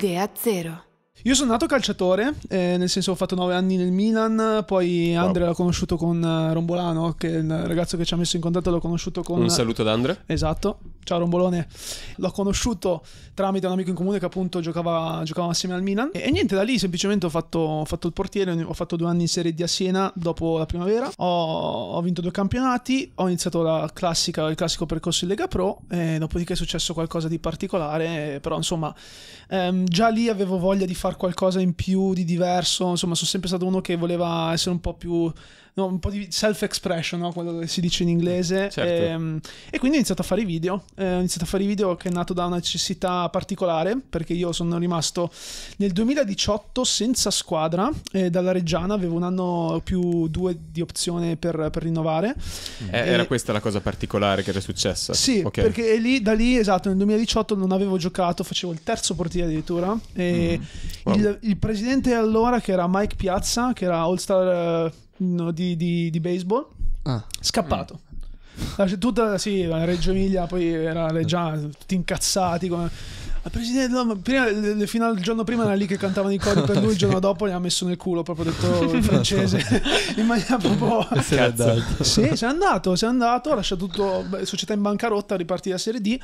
Idea Zero. Io sono nato calciatore, eh, nel senso ho fatto 9 anni nel Milan, poi wow. Andre l'ho conosciuto con eh, Rombolano, che è il ragazzo che ci ha messo in contatto, l'ho conosciuto con... Un saluto ad Andre. Esatto, ciao Rombolone. L'ho conosciuto tramite un amico in comune che appunto giocava, giocava assieme al Milan e, e, niente, da lì semplicemente ho fatto, ho fatto, il portiere, ho fatto due anni in Serie D a Siena dopo la primavera, ho, ho vinto due campionati, ho iniziato classica, il classico percorso in Lega Pro, dopodiché è successo qualcosa di particolare, però insomma ehm, già lì avevo voglia di fare fare qualcosa in più di diverso. Insomma, sono sempre stato uno che voleva essere un po' più no, un po' di self-expression, no? quello che si dice in inglese. Eh, certo. E, ehm, e, quindi ho iniziato a fare i video. Eh, ho iniziato a fare i video che è nato da una necessità particolare, perché io sono rimasto nel 2018 senza squadra eh, dalla Reggiana, avevo un anno più due di opzione per, per rinnovare. Eh, e... Era questa la cosa particolare che era successa? Sì, okay. perché lì, da lì, esatto, nel 2018 non avevo giocato, facevo il terzo portiere addirittura. E mm. wow. il, il presidente allora, che era Mike Piazza, che era All Star eh, di, di, di baseball, ah. scappato. Mm. Ah, tutta, sì, Reggio Emilia, poi era già tutti incazzati. Come... Ah, presidente, no, prima, il, final, il giorno prima era lì che cantavano i cori per lui, il giorno dopo gli ha messo nel culo, proprio detto in francese, in maniera proprio... Se è andato. Sì, si è andato, si è andato, ha lasciato tutto, beh, società in bancarotta, ripartita a Serie D.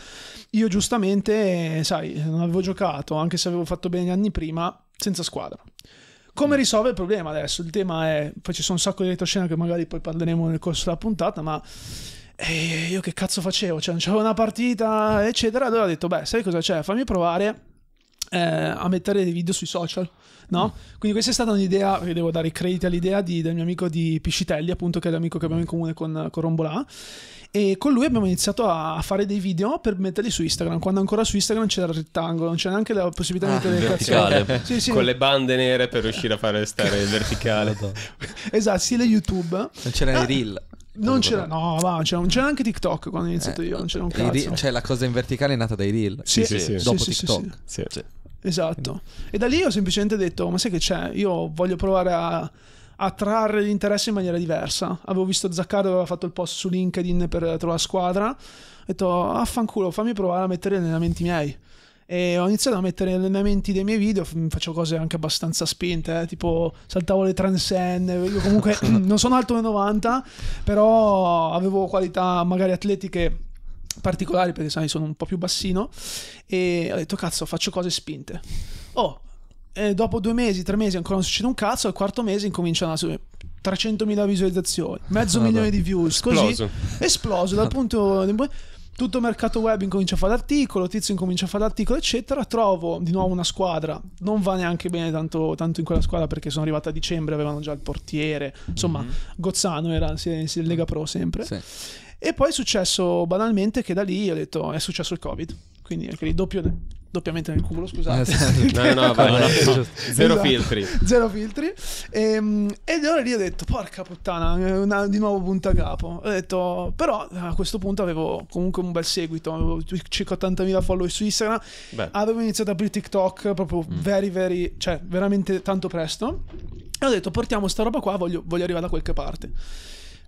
Io giustamente, sai, non avevo giocato, anche se avevo fatto bene gli anni prima, senza squadra. Come risolve il problema adesso? Il tema è. Poi ci sono un sacco di retroscena che magari poi parleremo nel corso della puntata, ma. Eh, io che cazzo facevo? Cioè, non c'avevo una partita, eccetera. Allora ho detto, beh, sai cosa c'è? Fammi provare eh, a mettere dei video sui social. No? Mm. Quindi questa è stata un'idea, perché devo dare i crediti all'idea di, del mio amico di Piscitelli, appunto, che è l'amico che abbiamo in comune con, con Rombolà e con lui abbiamo iniziato a fare dei video per metterli su Instagram. Quando ancora su Instagram c'era il rettangolo, non c'era neanche la possibilità ah, di mettere verticale. sì, sì. Con le bande nere per riuscire a fare stare il verticale. esatto, sì le YouTube. Non c'era ah, eh, il reel. Non c'era, no, va, c'era, non c'era neanche TikTok quando ho iniziato eh, io. Non c'era un cazzo. Reel, cioè, la cosa in verticale è nata dai reel. Sì, sì, sì. sì. Dopo TikTok. Sì, Esatto. E da lì ho semplicemente detto, ma sai che c'è? Io voglio provare a attrarre l'interesse in maniera diversa. Avevo visto Zaccardo aveva fatto il post su LinkedIn per trovare squadra. Ho detto, affanculo, fammi provare a mettere gli allenamenti miei. E ho iniziato a mettere gli allenamenti dei miei video, faccio cose anche abbastanza spinte, eh, tipo saltavo le transenne, io comunque non sono alto 90, però avevo qualità magari atletiche particolari perché sai sono un po' più bassino e ho detto cazzo faccio cose spinte. Oh, e dopo due mesi, tre mesi ancora non succede un cazzo, al quarto mese incominciano a 300.000 visualizzazioni, mezzo ah, milione di views, così esploso, esploso dal punto di... Tutto il mercato web incomincia a fare l'articolo, Tizio incomincia a fare l'articolo, eccetera. Trovo di nuovo una squadra, non va neanche bene tanto, tanto in quella squadra perché sono arrivato a dicembre, avevano già il portiere, insomma, mm-hmm. Gozzano era, si, si Lega Pro sempre. Sì. E poi è successo banalmente che da lì ho detto è successo il Covid quindi anche lì doppio, doppiamente nel culo, scusate. no, no, vai, no, no, no. zero esatto. filtri. Zero filtri. E, ehm, ed ora lì ho detto, porca puttana, una, di nuovo punta capo. Ho detto, però a questo punto avevo comunque un bel seguito, avevo circa 80.000 follower su Instagram, Beh. avevo iniziato a aprire TikTok proprio mm. very, very, cioè veramente tanto presto. E ho detto, portiamo sta roba qua, voglio, voglio arrivare da qualche parte.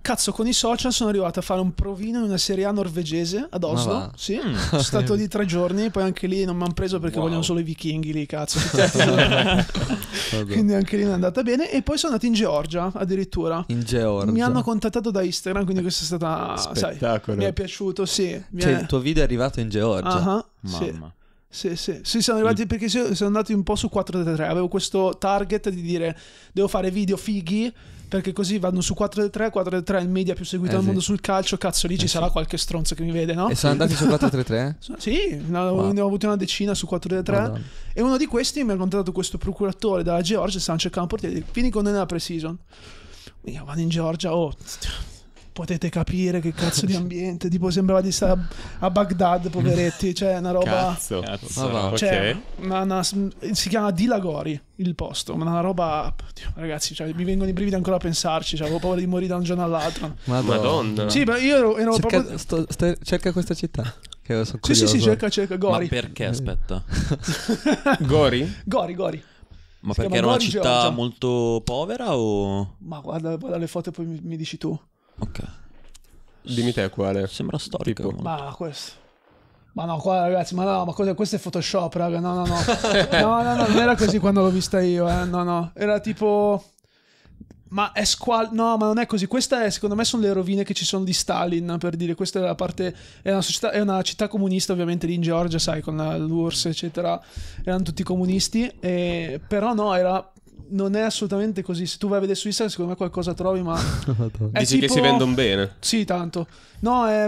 Cazzo, con i social sono arrivato a fare un provino in una serie A norvegese ad Oslo. Sì, mm. sono stato lì tre giorni, poi anche lì non mi hanno preso perché wow. vogliono solo i vichinghi lì, cazzo. quindi anche lì non è andata bene. E poi sono andato in Georgia addirittura. In Georgia. Mi hanno contattato da Instagram, quindi questa è stata... Spettacolo. Sai, mi è piaciuto, sì. Mi cioè è... il tuo video è arrivato in Georgia? Uh-huh, Mamma. Sì. Sì, sì, sì, sono arrivati perché sono andati un po' su 433. Avevo questo target di dire devo fare video fighi perché così vanno su 4 3, 4 3 il media più seguito eh, al mondo sul calcio, cazzo lì ci eh, sarà qualche stronzo che mi vede, no? E sono andati su 4 3 3? Sì, wow. ne ho avuti una decina su 4 del 3 e uno di questi mi ha contattato questo procuratore dalla Georgia, stavano cercando un portiere, fini con noi nella pre-season. Quindi vado in Georgia, oh potete capire che cazzo di ambiente. tipo, sembrava di stare a, Baghdad, poveretti. Cioè, una roba. Cazzo, cazzo. Ah, cioè, okay. una, una, si chiama Dilagori il posto, ma una roba. Dio, ragazzi, cioè, mi vengono i brividi ancora a pensarci. Cioè, avevo paura di morire da un giorno all'altro. Madonna. Madonna. Sì, ma io ero, ero cerca, proprio. Sto, sto, cerca questa città. Che sono sì, sì, sì, cerca, cerca Gori. Ma perché eh. aspetta? gori? Gori, Gori. Ma si perché era una città Georgia. molto povera o... Ma guarda, guarda le foto e poi mi, mi dici tu. Ok. Dimmi te quale. Sembra storico. Tipo. Ma questo. Ma no, qua ragazzi, ma no, ma cosa, questo è Photoshop, raga. No, no, no. No, no, no, non era così quando l'ho vista io, eh. No, no. Era tipo ma è squal... No, ma non è così. Questa è, secondo me, sono le rovine che ci sono di Stalin, per dire. Questa è la parte... È una, società... è una città comunista, ovviamente, lì in Georgia, sai, con l'URSS, eccetera. Erano tutti comunisti. E... Però no, era non è assolutamente così. Se tu vai a vedere su Instagram, secondo me qualcosa trovi, ma. Dici tipo... che si vendono bene. Sì, tanto. No, è...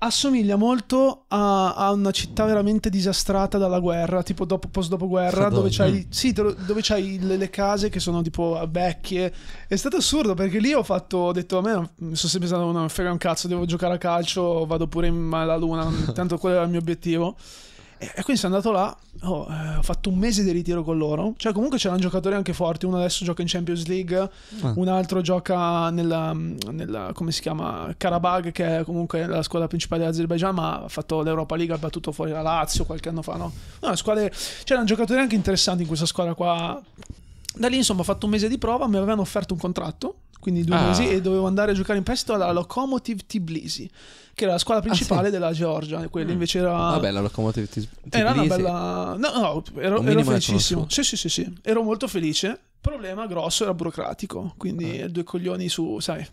Assomiglia molto a, a, una città veramente disastrata dalla guerra, tipo dopo, post-dopoguerra, dove c'hai, mm. sì, lo, dove c'hai le, le, case che sono tipo vecchie. È stato assurdo perché lì ho fatto, ho detto a me, mi sono sempre stato, una frega un cazzo, devo giocare a calcio, vado pure in, alla luna, tanto quello era il mio obiettivo. E, quindi sono andato là, oh, eh, ho fatto un mese di ritiro con loro. Cioè, comunque c'erano giocatori anche forti. Uno adesso gioca in Champions League, ah. un altro gioca nella, nella, come si chiama? Karabag, che è comunque la squadra principale dell'Azerbaijan, ma ha fatto l'Europa League, ha battuto fuori la Lazio qualche anno fa, no? No, squadre, c'erano giocatori anche interessanti in questa squadra qua da lì insomma ho fatto un mese di prova, mi avevano offerto un contratto, quindi due ah. mesi, e dovevo andare a giocare in prestito alla Locomotive Tbilisi, che era la squadra principale ah, sì. della Georgia, quella mm. invece era... Vabbè, la Locomotive Tbilisi... Era una bella... No, no, ero, ero felicissimo. Sì, sì, sì, sì, ero molto felice. problema grosso era burocratico, quindi ah. due coglioni su, sai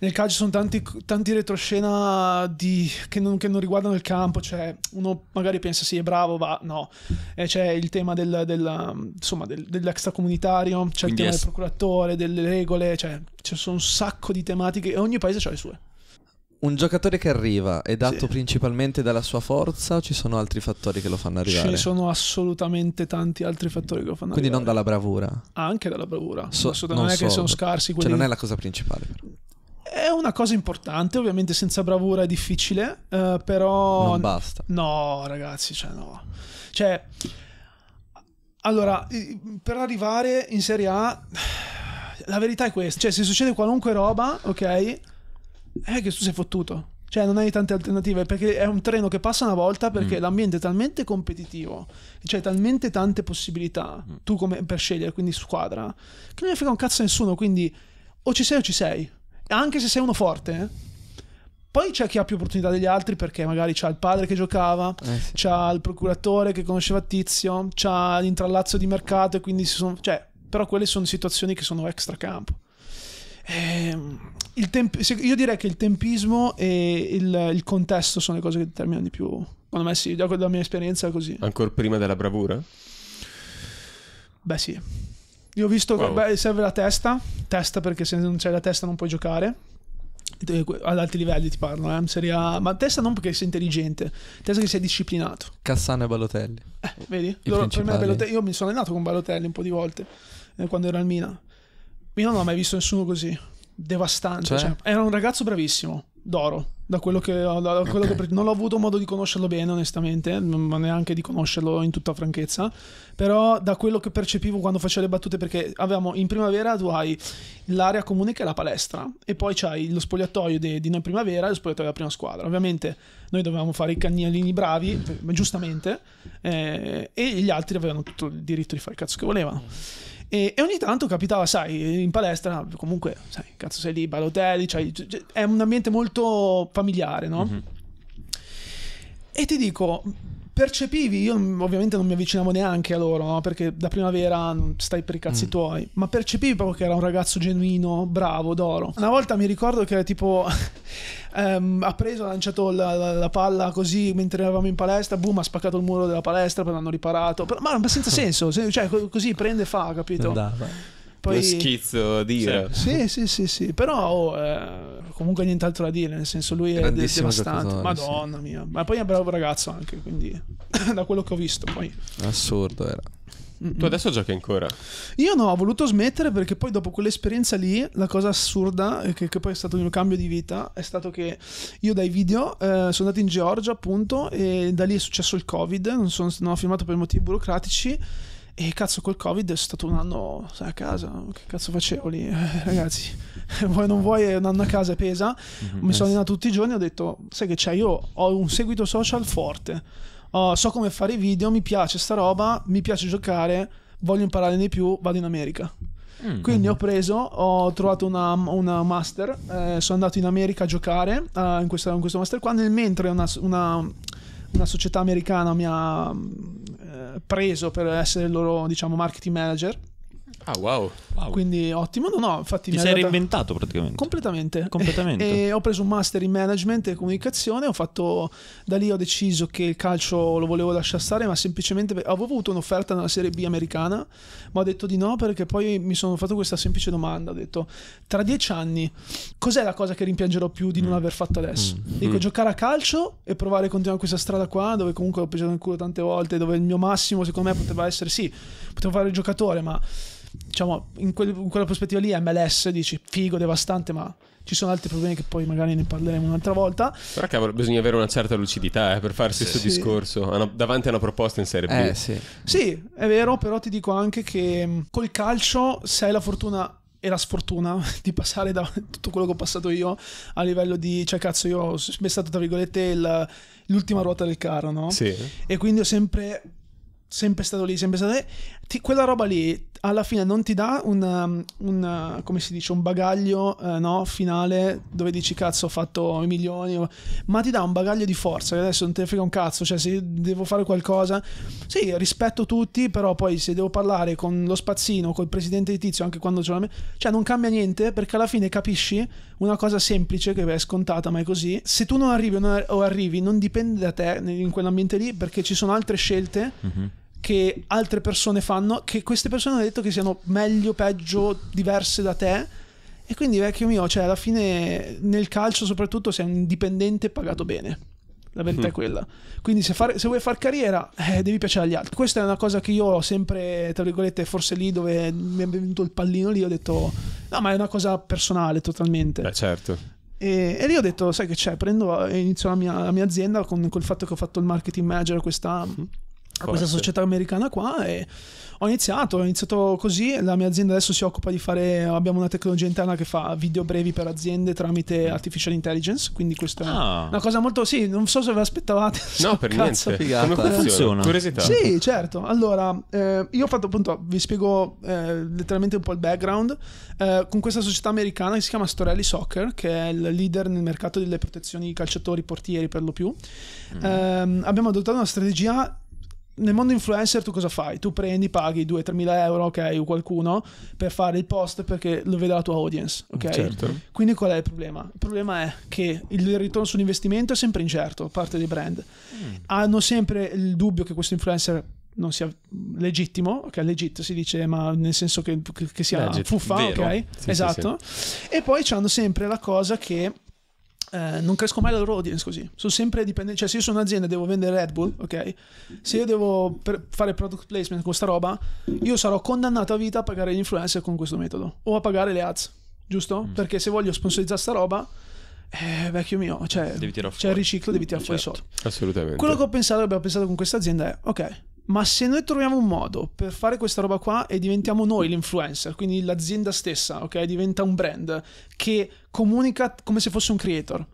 nel calcio sono tanti, tanti retroscena di, che, non, che, non, riguardano il campo, cioè uno magari pensa sì è bravo, ma no, e eh, c'è il tema del, del, insomma, del, dell'extracomunitario, c'è Quindi il tema è... del procuratore, delle regole, cioè ci sono un sacco di tematiche e ogni paese ha le sue. Un giocatore che arriva è dato sì. principalmente dalla sua forza o ci sono altri fattori che lo fanno arrivare? Ci sono assolutamente tanti altri fattori che lo fanno Quindi arrivare. Quindi non dalla bravura? Anche dalla bravura. So, non, è solo. che sono scarsi cioè, quelli... Cioè non è la cosa principale. Però. È una cosa importante, ovviamente senza bravura è difficile, eh, però... Non basta. No, ragazzi, cioè no. Cioè, allora, per arrivare in Serie A, la verità è questa, cioè se succede qualunque roba, ok, è che tu sei fottuto. Cioè non hai tante alternative perché è un treno che passa una volta perché mm. l'ambiente è talmente competitivo, c'è cioè, talmente tante possibilità, mm. tu come per scegliere, quindi squadra, che non ne frega un cazzo a nessuno, quindi o ci sei o ci sei anche se sei uno forte. Eh? Poi c'è chi ha più opportunità degli altri perché magari c'ha il padre che giocava, eh sì. c'ha il procuratore che conosceva Tizio, c'ha l'intrallazzo di mercato e quindi si sono... Cioè, però quelle sono situazioni che sono extracampo. Ehm, temp... Io direi che il tempismo e il, il, contesto sono le cose che determinano di più. Secondo me sì, da, dalla mia esperienza è così. Ancora prima della bravura? Beh sì. Io ho visto wow. che beh, serve la testa, testa perché se non c'è la testa non puoi giocare. Ad alti livelli ti parlo, eh? Serie A, ma testa non perché sei intelligente, testa che sei disciplinato. Cassano e Balotelli. Eh, vedi? Loro, me Balotelli, io mi sono allenato con Balotelli un po' di volte eh, quando ero al Mina. Io non ho mai visto nessuno così devastante. Cioè? Cioè, era un ragazzo bravissimo, d'oro, da quello che ho, da quello okay. che non ho avuto modo di conoscerlo bene onestamente ma neanche di conoscerlo in tutta franchezza però da quello che percepivo quando facevo le battute perché avevamo in primavera tu hai l'area comune che è la palestra e poi c'hai lo spogliatoio di, di noi primavera e lo spogliatoio della prima squadra ovviamente noi dovevamo fare i cagnolini bravi giustamente eh, e gli altri avevano tutto il diritto di fare il cazzo che volevano e, e, ogni tanto capitava, sai, in palestra, comunque, sai, cazzo sei lì, balotelli, cioè, è un ambiente molto familiare, no? Mm-hmm. E ti dico, percepivi, io ovviamente non mi avvicinavo neanche a loro, no? perché da primavera stai per i cazzi mm. tuoi, ma percepivi proprio che era un ragazzo genuino, bravo, d'oro. Una volta mi ricordo che tipo ehm, ha preso, ha lanciato la, la, la, palla così mentre eravamo in palestra, boom, ha spaccato il muro della palestra, poi l'hanno riparato, Però, ma senza senso, cioè così prende e fa, capito? Andava. Poi... Lo schizzo dire. Sì, sì, sì, sì, però oh, eh, comunque nient'altro da dire, nel senso lui è devastante, madonna sì. mia, ma poi è un bravo ragazzo anche, quindi da quello che ho visto poi. Assurdo era. Mm-mm. Tu adesso giochi ancora? Io no, ho voluto smettere perché poi dopo quell'esperienza lì, la cosa assurda, eh, che, che poi è stato il mio cambio di vita, è stato che io dai video eh, sono andato in Georgia appunto e da lì è successo il Covid, non, sono, non ho firmato per motivi burocratici e cazzo, col Covid è stato un anno sai, a casa. Che cazzo facevo lì, eh, ragazzi? vuoi non vuoi, è un anno a casa e pesa. Mm-hmm. Mi sono eh allenato tutti i giorni e ho detto, sai che c'è, io ho un seguito social forte. Oh, so come fare i video, mi piace sta roba, mi piace giocare, voglio imparare di più, vado in America. Mm-hmm. Quindi mhm. ho preso, ho trovato una, una master, eh, sono andato in America a giocare eh, in, questa, in, questo master qua, nel mentre una, una una società americana mi ha preso per essere il loro diciamo, marketing manager Ah, wow. wow. Quindi ottimo. No, no, infatti. Ti sei reinventato praticamente. Completamente. Completamente. E, e ho preso un master in management e comunicazione. Ho fatto da lì ho deciso che il calcio lo volevo lasciare stare, ma semplicemente avevo avuto un'offerta nella Serie B americana, ma ho detto di no perché poi mi sono fatto questa semplice domanda. Ho detto tra dieci anni cos'è la cosa che rimpiangerò più di non mm. aver fatto adesso? Mm. Dico mm. giocare a calcio e provare a continuare questa strada qua, dove comunque ho preso il culo tante volte, dove il mio massimo secondo me poteva essere sì, potevo fare il giocatore, ma diciamo, in, quel, in quella prospettiva lì MLS dici figo, devastante, ma ci sono altri problemi che poi magari ne parleremo un'altra volta. Però cavolo, bisogna avere una certa lucidità eh, per farsi questo sì. discorso una, davanti a una proposta in Serie eh, B. Sì. sì, è vero, però ti dico anche che mm, col calcio, se hai la fortuna e la sfortuna di passare da tutto quello che ho passato io a livello di cioè cazzo io ho smessato tra virgolette il, l'ultima ruota del carro no? Sì. e quindi ho sempre sempre stato lì sempre stato lì ti, quella roba lì alla fine non ti dà un, um, un uh, come si dice, un bagaglio eh, no, finale dove dici cazzo ho fatto i milioni, ma ti dà un bagaglio di forza che adesso non te ne frega un cazzo, cioè se devo fare qualcosa, sì, rispetto tutti, però poi se devo parlare con lo spazzino, col presidente di tizio, anche quando c'è ce l'ho, cioè non cambia niente perché alla fine capisci una cosa semplice che è scontata, ma è così, se tu non arrivi o, non arrivi non dipende da te in quell'ambiente lì perché ci sono altre scelte. Mm-hmm che altre persone fanno, che queste persone hanno detto che siano meglio, peggio, diverse da te. E quindi, vecchio mio, cioè, alla fine nel calcio, soprattutto, sei un indipendente pagato bene. La verità è mm. quella. Quindi, se, far, se vuoi far carriera, eh, devi piacere agli altri. Questa è una cosa che io ho sempre, tra virgolette, forse lì dove mi è venuto il pallino lì, ho detto, no, ma è una cosa personale totalmente. Beh, certo. E, e, lì ho detto, sai che c'è, prendo e inizio la mia, la mia azienda con, con il fatto che ho fatto il marketing manager quest'anno mm-hmm a questa società americana qua e ho iniziato, ho iniziato così, la mia azienda adesso si occupa di fare, abbiamo una tecnologia interna che fa video brevi per aziende tramite mm. artificial intelligence, quindi questa ah. è una cosa molto, sì, non so se ve l'aspettavate. No, per cazzo. niente. Figata. Come funziona? Curiosità. Sì, certo. Allora, eh, io ho fatto appunto, vi spiego eh, letteralmente un po' il background, eh, con questa società americana che si chiama Storelli Soccer, che è il leader nel mercato delle protezioni calciatori, portieri per lo più, mm. Ehm, abbiamo adottato una strategia nel mondo influencer tu cosa fai? Tu prendi, paghi 2-3 mila euro, ok, o qualcuno per fare il post perché lo vede la tua audience, ok? Certo. Quindi qual è il problema? Il problema è che il ritorno sull'investimento è sempre incerto, parte dei brand. Mm. Hanno sempre il dubbio che questo influencer non sia legittimo, ok, legittimo si dice, ma nel senso che, che sia Legit, fuffa, vero. ok? Sì, esatto. Sì, sì. Esatto. E poi hanno sempre la cosa che eh, non cresco mai la loro audience così. Sono sempre dipendente. Cioè, se io sono un'azienda e devo vendere Red Bull, ok? Se io devo fare product placement con questa roba, io sarò condannato a vita a pagare gli influencer con questo metodo o a pagare le ads, giusto? Mm. Perché se voglio sponsorizzare sta roba. Eh, vecchio mio, cioè, c'è il riciclo, devi tirare certo. fuori i certo. soldi. Assolutamente. Quello che ho pensato, abbiamo pensato con questa azienda è: ok, ma se noi troviamo un modo per fare questa roba qua e diventiamo noi l'influencer, quindi l'azienda stessa, ok, diventa un brand che comunica come se fosse un creator.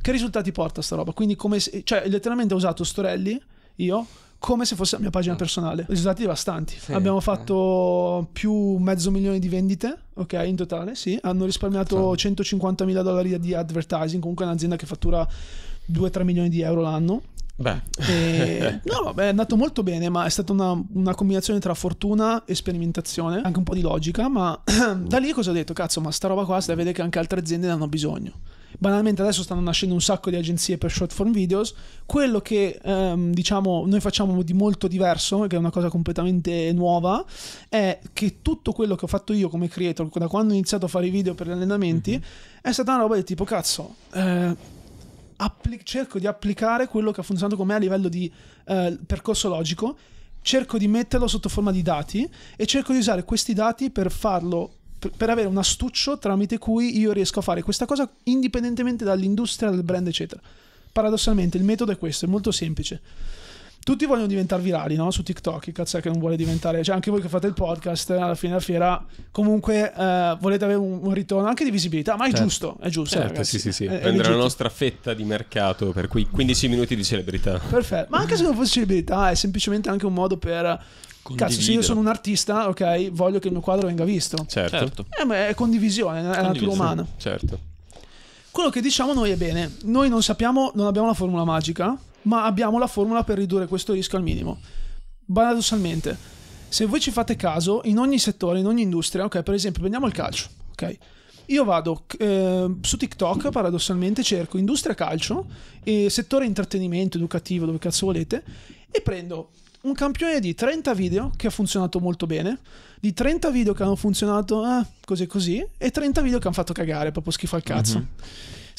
Che risultati porta sta roba? Quindi come se, cioè letteralmente ho usato Storelli io come se fosse la mia pagina personale. Risultati devastanti. Sì, Abbiamo fatto eh. più mezzo milione di vendite, ok, in totale, sì. Hanno risparmiato 150 mila dollari di advertising, comunque è un'azienda che fattura 2-3 milioni di euro l'anno. Beh. E, no, vabbè, è andato molto bene, ma è stata una, una, combinazione tra fortuna e sperimentazione, anche un po' di logica, ma da lì cosa ho detto? Cazzo, ma sta roba qua si vede che anche altre aziende ne hanno bisogno. Banalmente adesso stanno nascendo un sacco di agenzie per short form videos, quello che ehm, diciamo noi facciamo di molto diverso, che è una cosa completamente nuova, è che tutto quello che ho fatto io come creator, da quando ho iniziato a fare i video per gli allenamenti, mm-hmm. è stata una roba del tipo cazzo. Eh, appli- cerco di applicare quello che ha funzionato con me a livello di eh, percorso logico, cerco di metterlo sotto forma di dati e cerco di usare questi dati per farlo per, avere un astuccio tramite cui io riesco a fare questa cosa indipendentemente dall'industria, dal brand, eccetera. Paradossalmente il metodo è questo, è molto semplice tutti vogliono diventare virali no? su TikTok. Che cazzo è che non vuole diventare? Cioè, anche voi che fate il podcast alla fine della fiera, comunque eh, volete avere un, un, ritorno anche di visibilità, ma è certo. giusto, è giusto. Certo, eh, sì, sì, sì. È, Prendere è la nostra fetta di mercato per quei 15 minuti di celebrità. Perfetto, ma anche se non fosse celebrità, è semplicemente anche un modo per. Cazzo, se io sono un artista, ok, voglio che il mio quadro venga visto. Certo. certo. Eh, ma è condivisione, è natura umana. Certo. Quello che diciamo noi è bene. Noi non sappiamo, non abbiamo la formula magica, ma abbiamo la formula per ridurre questo rischio al minimo. Paradossalmente, se voi ci fate caso, in ogni settore, in ogni industria, ok, per esempio, prendiamo il calcio, ok? Io vado eh, su TikTok, paradossalmente, cerco industria calcio e settore intrattenimento, educativo, dove cazzo volete, e prendo un campione di 30 video che ha funzionato molto bene, di 30 video che hanno funzionato eh, così così, e 30 video che hanno fatto cagare, proprio schifo al cazzo. Mm-hmm.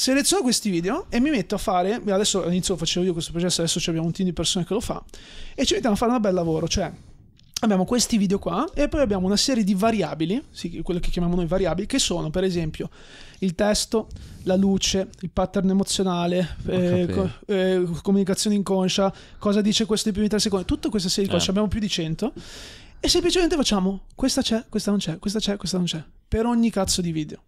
Seleziono questi video e mi metto a fare, adesso all'inizio lo facevo io questo processo, adesso abbiamo un team di persone che lo fa, e ci mettiamo a fare un bel lavoro, cioè abbiamo questi video qua e poi abbiamo una serie di variabili, sì, quello che chiamiamo noi variabili, che sono per esempio il testo, la luce, il pattern emozionale, eh, eh, comunicazione inconscia, cosa dice questo nei primi tre secondi, tutta questa serie di eh. cose, abbiamo più di 100 e semplicemente facciamo questa c'è, questa non c'è, questa c'è, questa non c'è. Per ogni cazzo di video.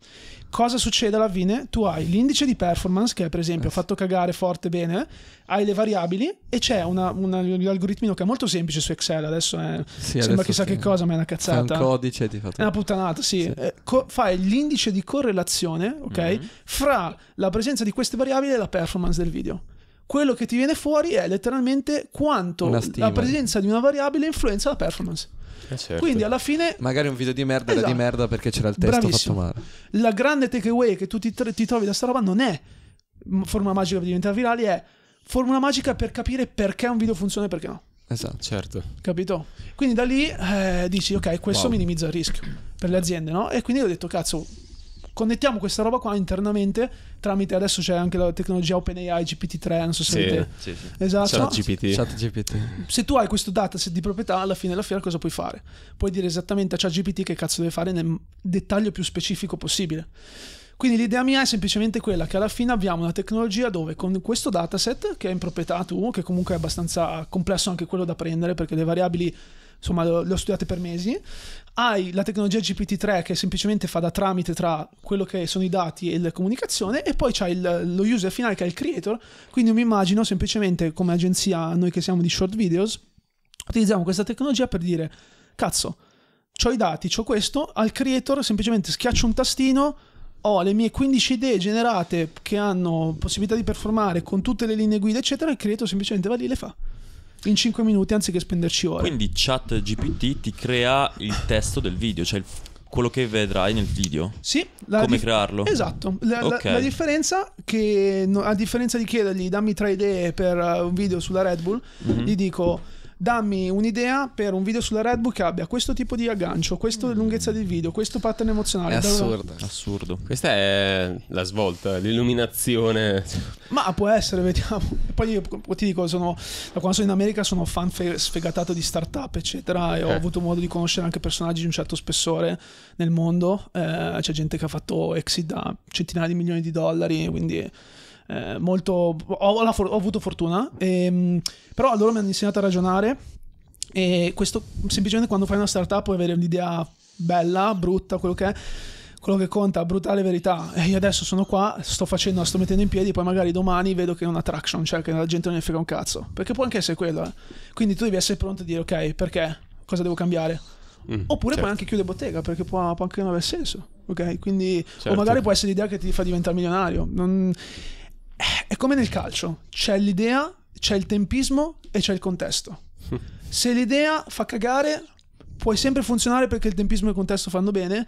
Cosa succede alla fine? Tu hai l'indice di performance, che è per esempio ho eh. fatto cagare forte bene, hai le variabili e c'è una, una, un algoritmino che è molto semplice su Excel. Adesso è, sì, sembra adesso chissà sì. che cosa, ma è una cazzata. È un codice di fatto. È una puttanata, sì. sì. Eh, co- fai l'indice di correlazione, ok? Mm-hmm. Fra la presenza di queste variabili e la performance del video quello che ti viene fuori è letteralmente quanto la presenza di una variabile influenza la performance. Eh, certo. Quindi alla fine... Magari un video di merda esatto. era di esatto. merda perché c'era il testo Bravissimo. fatto male. La grande takeaway che tu ti, ti trovi da sta roba non è formula magica per diventare virali, è formula magica per capire perché un video funziona e perché no. Esatto, certo. Capito? Quindi da lì eh, dici, ok, questo wow. minimizza il rischio per le aziende, no? E quindi ho detto, cazzo, Connettiamo questa roba qua internamente tramite adesso c'è anche la tecnologia OpenAI GPT-3, non so se sì, te... sì, sì. Esatto. Chat GPT. Chat GPT. Se tu hai questo dataset di proprietà, alla fine della fiera cosa puoi fare? Puoi dire esattamente a Chat GPT che cazzo deve fare nel dettaglio più specifico possibile. Quindi l'idea mia è semplicemente quella che alla fine abbiamo una tecnologia dove con questo dataset che è in proprietà tu, che comunque è abbastanza complesso anche quello da prendere perché le variabili insomma le ho studiate per mesi, hai la tecnologia GPT-3 che semplicemente fa da tramite tra quello che sono i dati e la comunicazione e poi c'è il, lo user finale che è il creator, quindi mi immagino semplicemente come agenzia, noi che siamo di short videos, utilizziamo questa tecnologia per dire, cazzo, ho i dati, ho questo, al creator semplicemente schiaccio un tastino, ho le mie 15 idee generate che hanno possibilità di performare con tutte le linee guida, eccetera, il creator semplicemente va lì e le fa in 5 minuti anziché spenderci ore. Quindi chat GPT ti crea il testo del video, cioè il quello che vedrai nel video. Sì, come dif- crearlo. Esatto. La, okay. la, la differenza che a differenza di chiedergli dammi tre idee per uh, un video sulla Red Bull, mm-hmm. gli dico dammi un'idea per un video sulla Red Bull che abbia questo tipo di aggancio, questa mm. lunghezza di video, questo pattern emozionale. È assurdo, assurdo. Questa è la svolta, l'illuminazione. Ma può essere, vediamo. poi io ti dico, sono, da quando sono in America sono fan fe- sfegatato di startup, eccetera, e ho eh. avuto modo di conoscere anche personaggi di un certo spessore nel mondo. Eh, c'è gente che ha fatto exit da centinaia di milioni di dollari, quindi eh, molto... Ho, for- ho, avuto fortuna, ehm, però loro mi hanno insegnato a ragionare e questo semplicemente quando fai una startup puoi avere un'idea bella, brutta, quello che è quello che conta, brutale verità. E io adesso sono qua, sto facendo, sto mettendo in piedi, poi magari domani vedo che è una traction, cioè che la gente non ne frega un cazzo. Perché può anche essere quello, eh. Quindi tu devi essere pronto a dire, ok, perché? Cosa devo cambiare? Mm, Oppure certo. puoi anche chiudere bottega, perché può, può anche non aver senso. Ok, quindi... Certo. O magari può essere l'idea che ti fa diventare milionario. Non... È come nel calcio, c'è l'idea, c'è il tempismo e c'è il contesto. Se l'idea fa cagare, puoi sempre funzionare perché il tempismo e il contesto fanno bene,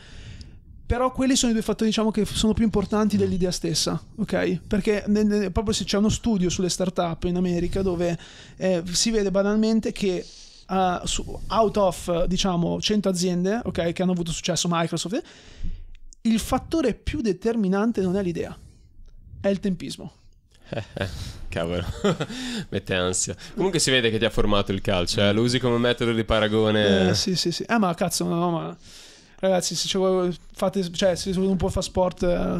però quelli sono i due fattori diciamo, che sono più importanti dell'idea stessa, ok? Perché ne, ne, proprio se c'è uno studio sulle start-up in America dove eh, si vede banalmente che uh, su, out of diciamo 100 aziende, ok, che hanno avuto successo Microsoft, il fattore più determinante non è l'idea, è il tempismo. cavolo, mette ansia. Comunque si vede che ti ha formato il calcio, eh? lo usi come metodo di paragone. Eh, sì, sì, sì. Ah, ma cazzo, no, ma ragazzi, se fate, cioè, se un po' fa sport eh,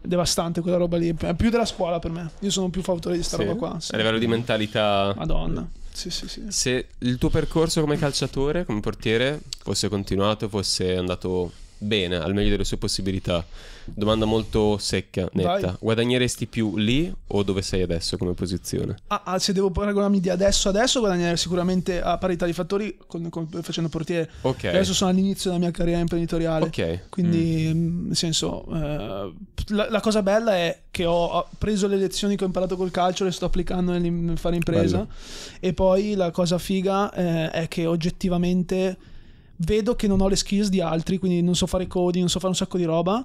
è devastante quella roba lì, più della scuola per me. Io sono più fautore di sta sì. roba qua. Sì. A livello di mentalità Madonna. Sì, sì, sì. Se il tuo percorso come calciatore, come portiere, fosse continuato, fosse andato bene, al meglio delle sue possibilità? Domanda molto secca, netta. Vai. Guadagneresti più lì o dove sei adesso come posizione? Ah, ah, se devo paragonarmi di adesso adesso, guadagnerei sicuramente a parità di fattori con, con, facendo portiere. Ok. Adesso sono all'inizio della mia carriera imprenditoriale. Ok. Quindi, mm. mm nel senso, eh, la, la, cosa bella è che ho preso le lezioni che ho imparato col calcio, le sto applicando nel, nel fare impresa. Bello. E poi la cosa figa eh, è che oggettivamente vedo che non ho le skills di altri, quindi non so fare coding, non so fare un sacco di roba.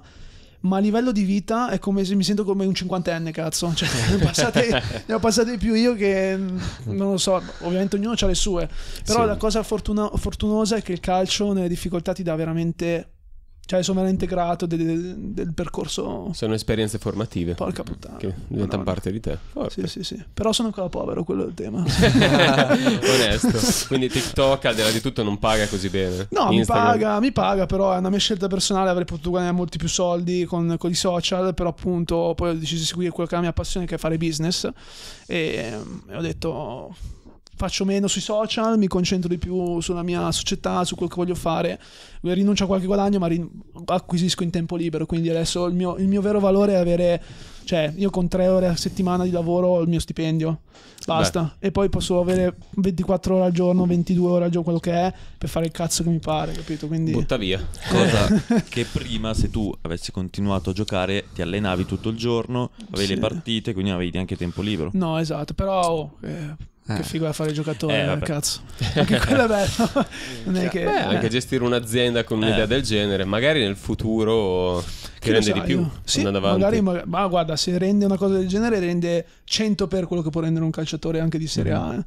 Ma a livello di vita è come se mi sento come un cinquantenne, cazzo. Cioè, ne, passate, ne ho passate più io che non lo so. Ovviamente ognuno ha le sue. Però sì. la cosa fortuna- fortunosa è che il calcio nelle difficoltà ti dà veramente cioè, sono veramente grato de, de, del percorso. Sono esperienze formative. Porca puttana. Che diventano parte di te. Forte. Sì, sì, sì. Però sono ancora povero, quello è il tema. Onesto. Quindi TikTok, al di là di tutto, non paga così bene. No, Instagram. mi paga, mi paga, però è una mia scelta personale. Avrei potuto guadagnare molti più soldi con, con i social, però appunto poi ho deciso di seguire quella che è la mia passione, che è fare business. E, e ho detto faccio meno sui social, mi concentro di più sulla mia società, su quello che voglio fare, rinuncio a qualche guadagno ma rin- acquisisco in tempo libero, quindi adesso il mio, il mio, vero valore è avere, cioè io con tre ore a settimana di lavoro ho il mio stipendio, basta, Beh. e poi posso avere 24 ore al giorno, 22 ore al giorno, quello che è, per fare il cazzo che mi pare, capito? Quindi... Butta via, eh. cosa che prima se tu avessi continuato a giocare ti allenavi tutto il giorno, avevi sì. le partite, quindi avevi anche tempo libero. No, esatto, però... Oh, eh eh. Che figura fare il giocatore, eh, cazzo. Anche quello è bello. Cioè, beh, che... anche eh. gestire un'azienda con un'idea eh. del genere, magari nel futuro che rende di più sì, magari, ma, guarda se rende una cosa del genere rende 100 per quello che può rendere un calciatore anche di Serie A mm-hmm.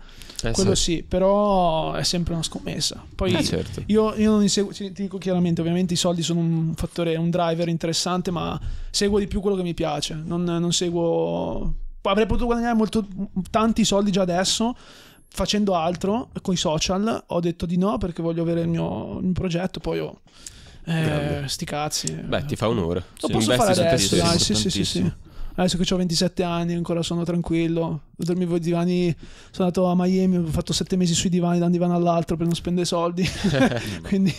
eh. Eh, quello sì. sì però è sempre una scommessa poi eh, certo. io, io, non seguo ti dico chiaramente ovviamente i soldi sono un fattore un driver interessante ma seguo di più quello che mi piace non, non seguo avrei potuto guadagnare molto, tanti soldi già adesso facendo altro con i social. Ho detto di no perché voglio avere il mio, il mio progetto. Poi ho. eh, sti cazzi. Beh, ti fa onore. Lo sì, posso fare adesso, dai, sì, sì, sì, sì. Adesso che ho 27 anni ancora sono tranquillo. Dormivo i divani. Sono andato a Miami, ho fatto 7 mesi sui divani da un divano all'altro per non spendere soldi. Quindi,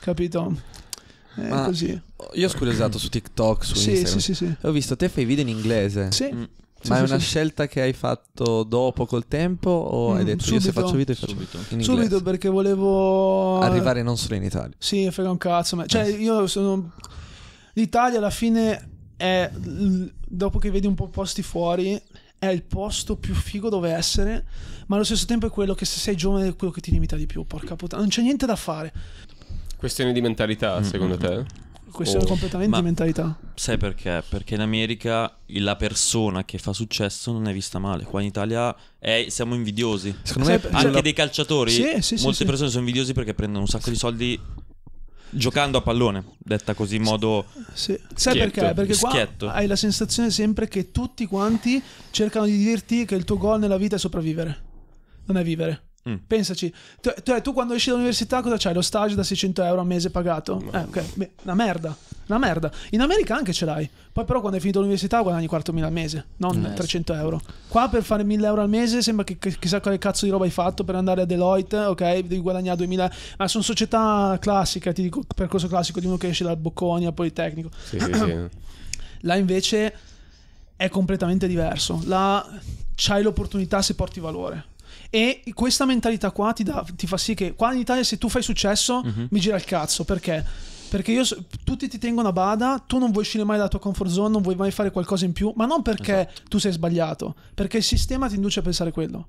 capito. È Ma così. Io ho scureggiato su TikTok, su sì, Instagram. Sì, sì, sì. Ho visto te fai video in inglese. Sì. Mm. Ma sì, è una sì. scelta che hai fatto dopo col tempo o mm, hai detto subito. io se faccio video faccio subito? subito perché volevo eh, arrivare non solo in Italia. Sì, frega un cazzo, ma... cioè io sono l'Italia alla fine è dopo che vedi un po' posti fuori è il posto più figo dove essere, ma allo stesso tempo è quello che se sei giovane è quello che ti limita di più, porca puttana, non c'è niente da fare. Questione di mentalità, mm, secondo mm-hmm. te? Mm. Questione oh, completamente ma di mentalità. Sai perché? Perché in America la persona che fa successo non è vista male. Qua in Italia è, siamo invidiosi. Secondo sai, me anche dei calciatori. Sì, sì, molte sì, persone sono invidiosi perché prendono un sacco di soldi giocando a pallone, detta così in modo sì. Schietto, Sai perché? Perché schietto. qua hai la sensazione sempre che tutti quanti cercano di dirti che il tuo gol nella vita è sopravvivere. Non è vivere. Mm. Pensaci, tu, tu, tu, quando esci dall'università cosa c'hai? Lo stage da 600 euro al mese pagato? No. Eh, okay. Beh, una merda, una merda. In America anche ce l'hai, poi però quando hai finito l'università guadagni 4.000 al mese, non mm. Eh, 300 euro. Qua per fare 1.000 euro al mese sembra che, chissà quale cazzo di roba hai fatto per andare a Deloitte, ok? Devi guadagnare 2.000, ma sono società classiche, ti dico, percorso classico di uno che esce dal Bocconi al Politecnico. sì, sì. Là invece è completamente diverso, là c'hai l'opportunità se porti valore e questa mentalità qua ti, da, ti, fa sì che qua in Italia se tu fai successo mm-hmm. mi gira il cazzo perché perché io, tutti ti tengono a bada, tu non vuoi uscire mai dalla tua comfort zone, non vuoi mai fare qualcosa in più, ma non perché esatto. tu sei sbagliato, perché il sistema ti induce a pensare quello.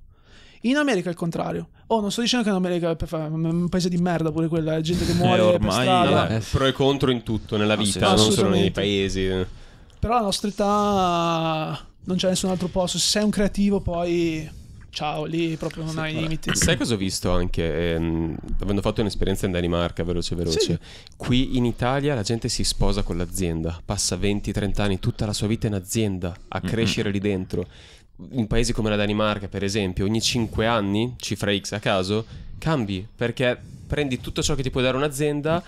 In America è il contrario. Oh, non sto dicendo che in America è un paese di merda pure quella, è gente che eh, muore eh, ormai, per no, pro e contro in tutto nella vita, non solo nei paesi. Però la nostra età non c'è nessun altro posto, se sei un creativo poi ciao, lì proprio non sì, hai limiti. Sai cosa ho visto anche? Ehm, avendo fatto un'esperienza in Danimarca, veloce veloce, sì. qui in Italia la gente si sposa con l'azienda, passa 20-30 anni, tutta la sua vita in azienda, a mm-hmm. crescere lì dentro in paesi come la Danimarca, per esempio, ogni 5 anni, cifra X a caso, cambi perché prendi tutto ciò che ti può dare un'azienda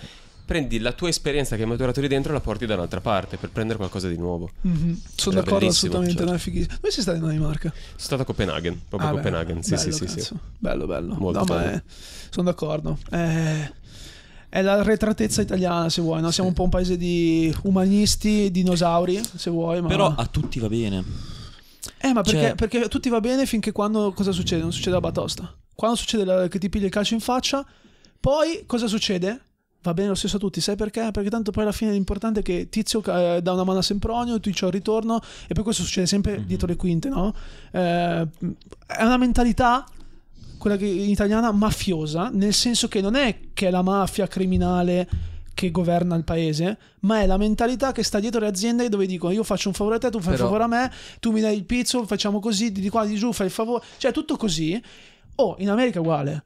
prendi la tua esperienza che hai maturato lì dentro e la porti da un'altra parte per prendere qualcosa di nuovo. Mm-hmm. Sono d'accordo assolutamente, cioè. fighissima. Dove sei stato in Danimarca? Sono stato a Copenaghen, proprio ah, a Copenaghen, sì, bello, sì, sì, sì, Bello, bello. Molto no, bello. È... Sono d'accordo. Eh è la retratezza italiana, se vuoi. No? Siamo un po' un paese di umanisti, dinosauri, se vuoi. Ma... Però a tutti va bene. Eh, ma perché, cioè... perché a tutti va bene finché quando cosa succede? Non succede la batosta. Quando succede la, che ti pigli il calcio in faccia, poi cosa succede? va bene lo stesso a tutti, sai perché? Perché tanto poi alla fine l'importante è che Tizio eh, dà una mano a Sempronio, Tizio al ritorno, e poi questo succede sempre mm-hmm. dietro le quinte, no? Eh, è una mentalità quella che, italiana mafiosa, nel senso che non è che è la mafia criminale che governa il paese, ma è la mentalità che sta dietro le aziende dove dicono io faccio un favore a te, tu fai Però... un favore a me, tu mi dai il pizzo, facciamo così, di qua, di giù, fai il favore, cioè tutto così. O oh, in America uguale.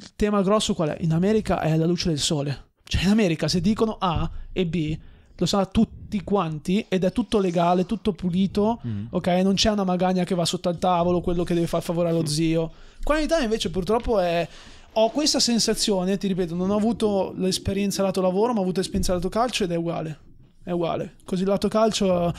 Il tema grosso qual è? In America è la luce del sole cioè in America se dicono A e B lo sa tutti quanti ed è tutto legale, tutto pulito, mm. ok? Non c'è una magagna che va sotto al tavolo, quello che deve far favore allo mm. zio. Qua in Italia invece purtroppo è... Ho questa sensazione, ti ripeto, non ho avuto l'esperienza lato lavoro, ma ho avuto l'esperienza lato calcio ed è uguale. È uguale. Così lato calcio...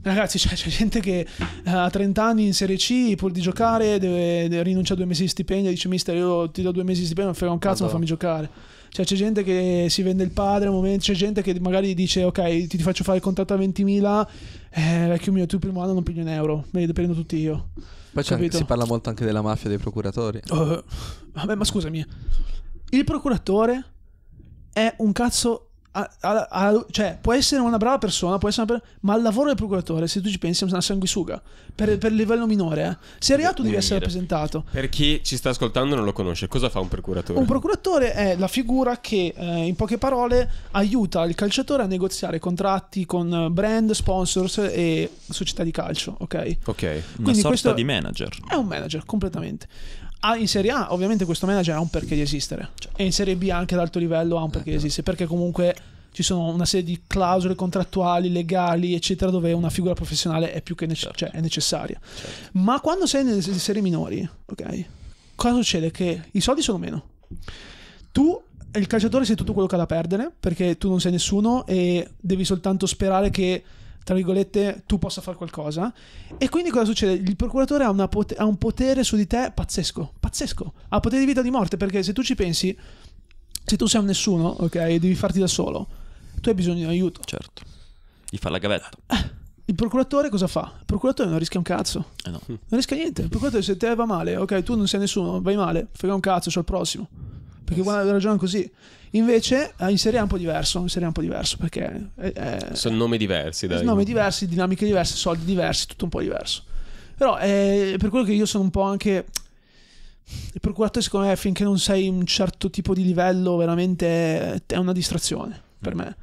Ragazzi, cioè, c'è gente che eh, a 30 anni in Serie C, pur di giocare, deve, deve rinunciare a due mesi di stipendio. Dice, mister, io ti do due mesi di stipendio, non frega un cazzo, ma fammi giocare. Cioè, c'è gente che si vende il padre, momento, c'è gente che magari dice: Ok, ti, faccio fare il contratto a 20.000, eh, vecchio mio, tu il primo anno non pigli un euro, me li prendo tutti io. Poi si parla molto anche della mafia dei procuratori. Uh, vabbè, ma scusami, il procuratore è un cazzo a, a, a, cioè, può essere una brava persona, una brava, ma il lavoro del procuratore, se tu ci pensi, è una sanguisuga per, per livello minore. Eh. Se è reato, devi essere rappresentato. Per chi ci sta ascoltando e non lo conosce, cosa fa un procuratore? Un procuratore è la figura che, eh, in poche parole, aiuta il calciatore a negoziare contratti con brand, sponsors e società di calcio. Ok, ok. Quindi una sorta di manager. È un manager, completamente. Ah, in Serie A ovviamente questo manager ha un perché di esistere cioè. e in Serie B anche ad alto livello ha un perché eh, di esistere perché comunque ci sono una serie di clausole contrattuali, legali, eccetera, dove una figura professionale è più che nece- certo. cioè, è necessaria. Certo. Ma quando sei nelle serie minori, ok, cosa succede? Che i soldi sono meno. Tu, il calciatore, sei tutto quello che ha da perdere perché tu non sei nessuno e devi soltanto sperare che tra virgolette, tu possa fare qualcosa. E quindi cosa succede? Il procuratore ha, pot- ha un potere su di te pazzesco, pazzesco. Ha potere di vita o di morte, perché se tu ci pensi, se tu sei un nessuno, ok, devi farti da solo, tu hai bisogno di aiuto. Certo. Gli fa la gavetta. Eh, il procuratore cosa fa? Il procuratore non rischia un cazzo. Eh no. Non rischia niente. Il procuratore se te va male, ok, tu non sei nessuno, vai male, fai un cazzo, c'è il prossimo. Perché yes. guarda, ragionano così. Invece eh, in Serie A è un po' diverso, in Serie A un po' diverso perché... È, eh, è, eh, sono nomi diversi, dai. Nomi diversi, dinamiche diverse, soldi diversi, tutto un po' diverso. Però è, per quello che io sono un po' anche... Il procuratore secondo me finché non sei un certo tipo di livello veramente è una distrazione per mm. me.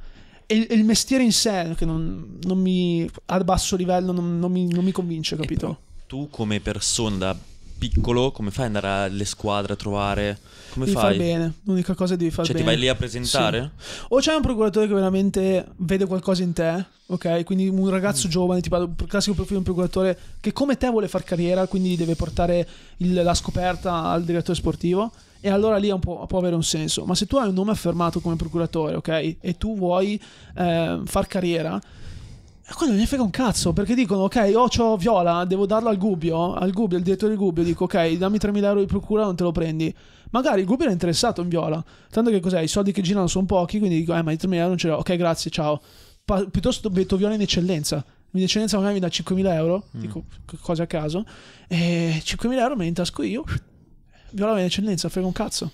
E il mestiere in sé, che non, non mi, a basso livello, non, non, mi, non mi, convince, capito? Tu come persona da piccolo, come fai ad andare alle squadre a trovare? Come devi fai? Far bene, l'unica cosa è devi fare cioè, bene. Cioè ti vai lì a presentare? Sì. O c'è un procuratore che veramente vede qualcosa in te, ok? Quindi un ragazzo mm. giovane, tipo il classico profilo di un procuratore che come te vuole far carriera, quindi deve portare il, la scoperta al direttore sportivo e allora lì può avere un senso. Ma se tu hai un nome affermato come procuratore, ok? E tu vuoi eh, far carriera e quello non ne frega un cazzo perché dicono: Ok, oh, c'ho Viola, devo darlo al Gubbio. Al Gubbio, al direttore di Gubbio, dico: Ok, dammi 3.000 euro di procura, non te lo prendi. Magari il Gubbio era interessato in Viola. Tanto che cos'è? I soldi che girano sono pochi, quindi dico: Eh, ma i 3.000 euro non ce l'ho. Ok, grazie, ciao. Pa- piuttosto metto Viola in eccellenza. In eccellenza magari mi dà 5.000 euro, mm. dico cose a caso. E 5.000 euro me ne intasco io. Viola in eccellenza, frega un cazzo.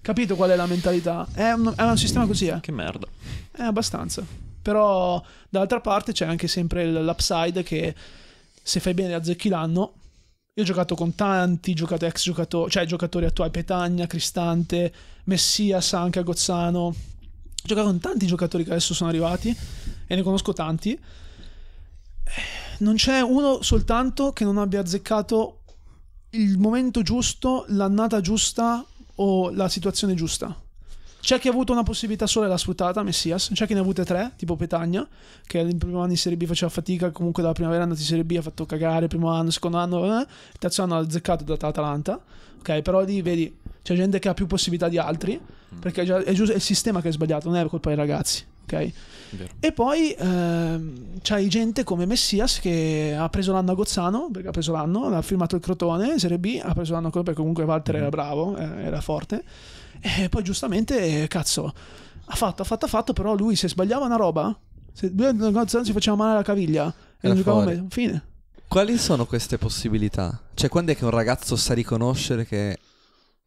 Capito qual è la mentalità? È un, è un sistema così, eh? Che merda. È abbastanza. Però dall'altra parte c'è anche sempre l'upside che se fai bene azzecchi l'anno. Io ho giocato con tanti giocatori, ex giocatori, cioè giocatori attuali, Petagna, Cristante, Messia, Sanca, Gozzano. Ho giocato con tanti giocatori che adesso sono arrivati e ne conosco tanti. Non c'è uno soltanto che non abbia azzeccato il momento giusto, l'annata giusta o la situazione giusta. C'è chi ha avuto una possibilità sola e l'ha sfruttata, Messias. C'è chi ne ha avute tre, tipo Petagna, che il primo anno in Serie B faceva fatica, comunque dalla primavera è andato in Serie B, ha fatto cagare, primo anno, secondo anno, eh. il terzo anno ha azzeccato da Atalanta. Ok, però lì vedi, c'è gente che ha più possibilità di altri, mm. perché è, già, è, giusto, è il sistema che è sbagliato, non è colpa dei ragazzi. Okay. E poi ehm, c'hai gente come Messias che ha preso l'anno a Gozzano, perché ha preso l'anno, ha firmato il Crotone, Serie B, ha preso l'anno a Crotone perché comunque Walter mm. era bravo, eh, era forte e eh, poi giustamente, eh, cazzo, ha fatto, ha fatto, ha fatto, però lui se sbagliava una roba, se si faceva male alla caviglia, e non giocava meglio, fine. Quali sono queste possibilità? Cioè, quando è che un ragazzo sa riconoscere che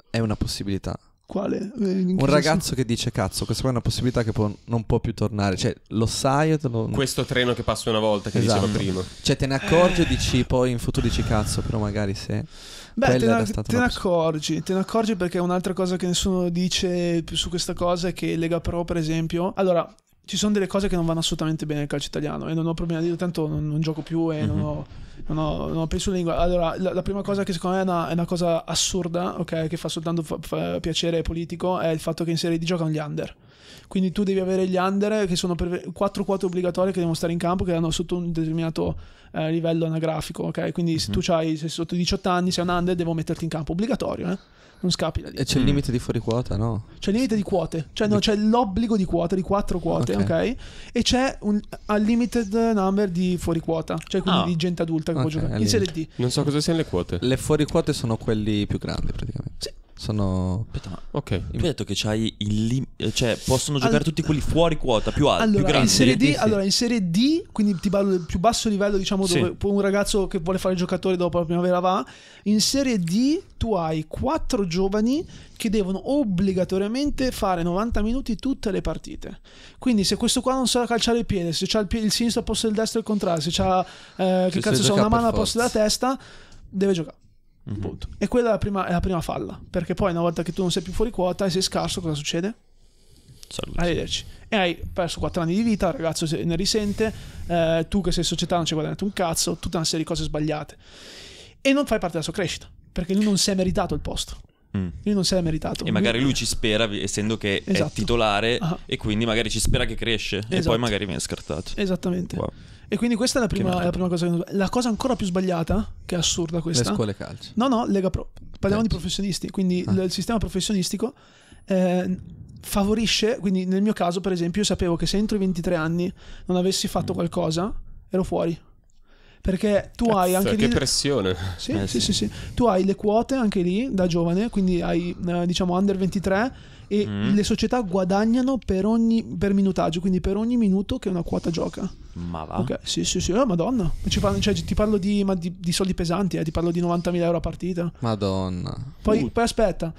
è una possibilità? Quale? Eh, un ragazzo che dice cazzo, questa qua è una possibilità che può, non può più tornare. Cioè, lo sai lo... Questo treno che passa una volta, che esatto. dicevo prima. Cioè, te ne accorgi e dici poi in futuro dici cazzo, però magari se... Beh, te ne, te ne, accorgi, te ne accorgi perché un'altra cosa che nessuno dice su questa cosa è che Lega Pro, per esempio, allora ci sono delle cose che non vanno assolutamente bene nel calcio italiano e non ho problemi a dirlo, tanto non, non, gioco più e mm-hmm. non, mhm. ho, non, ho, non ho preso lingua. Allora, la, la, prima cosa che secondo me è una, è una cosa assurda, ok, che fa soltanto fa, fa piacere politico, è il fatto che in serie di giocano gli under. Quindi tu devi avere gli under che sono per 4 quote obbligatorie che devono stare in campo, che hanno sotto un determinato eh, livello anagrafico. Ok, quindi mm-hmm. se tu mhm. hai sei sotto 18 anni, sei un under, devo metterti in campo obbligatorio. Eh? Non scappi da lì. E c'è il mm. limite di fuori quota, no? C'è il limite di quote, cioè no, c'è l'obbligo di quote, di 4 quote, ok? okay? E c'è un unlimited number di fuori quota, cioè quindi ah. di gente adulta che okay, può giocare. In Serie D. Non so cosa siano le quote. Le fuori quote sono quelli più grandi praticamente. Sono. Aspetta, ok. Tu hai detto che c'hai il limite. Cioè, possono giocare All... tutti quelli fuori quota, più alti, allora, più grandi. In serie D, sì. Allora, in serie D, quindi ti parlo del più basso livello, diciamo, dove sì. un ragazzo che vuole fare il giocatore dopo la primavera va. In serie D, tu hai quattro giovani che devono obbligatoriamente fare 90 minuti tutte le partite. Quindi, se questo qua non sa calciare il piede, se c'ha il, piede, il sinistro al posto del destro e il contrario, se c'ha eh, che cazzo so, una mano al posto della testa, deve giocare mm E quella è la, prima, è la, prima, falla, perché poi una volta che tu non sei più fuori quota e sei scarso, cosa succede? Arrivederci. E hai perso 4 anni di vita, il ragazzo se ne risente, eh, tu che sei società non ci hai guadagnato un cazzo, tutta una serie di cose sbagliate. E non fai parte della sua crescita, perché lui non si è meritato il posto. Mm. Lui non si è meritato. E magari lui ci spera, essendo che esatto. è titolare, ah. e quindi magari ci spera che cresce, esatto. e poi esatto. magari viene scartato. Esattamente. Wow. E quindi questa è la prima, è la prima cosa. Che... La cosa ancora più sbagliata, che è assurda questa. Le scuole calcio. No, no, Lega Pro. Parliamo calcio. di professionisti. Quindi ah. il sistema professionistico eh, favorisce, quindi nel mio caso per esempio io sapevo che se entro i 23 anni non avessi fatto mm. qualcosa, ero fuori. Perché tu Cazzo, hai anche che lì... pressione. Sì, eh, sì, sì, sì, Tu hai le quote anche lì da giovane, quindi hai eh, diciamo under 23 e mm. le società guadagnano per, ogni, per minutaggio, quindi per ogni minuto che una quota gioca. Ma va. Ok, sì, sì, sì, oh, madonna. Parlo, cioè, ti parlo di, di, di soldi pesanti, eh, ti parlo di 90.000 euro a partita. Madonna. Poi, poi aspetta.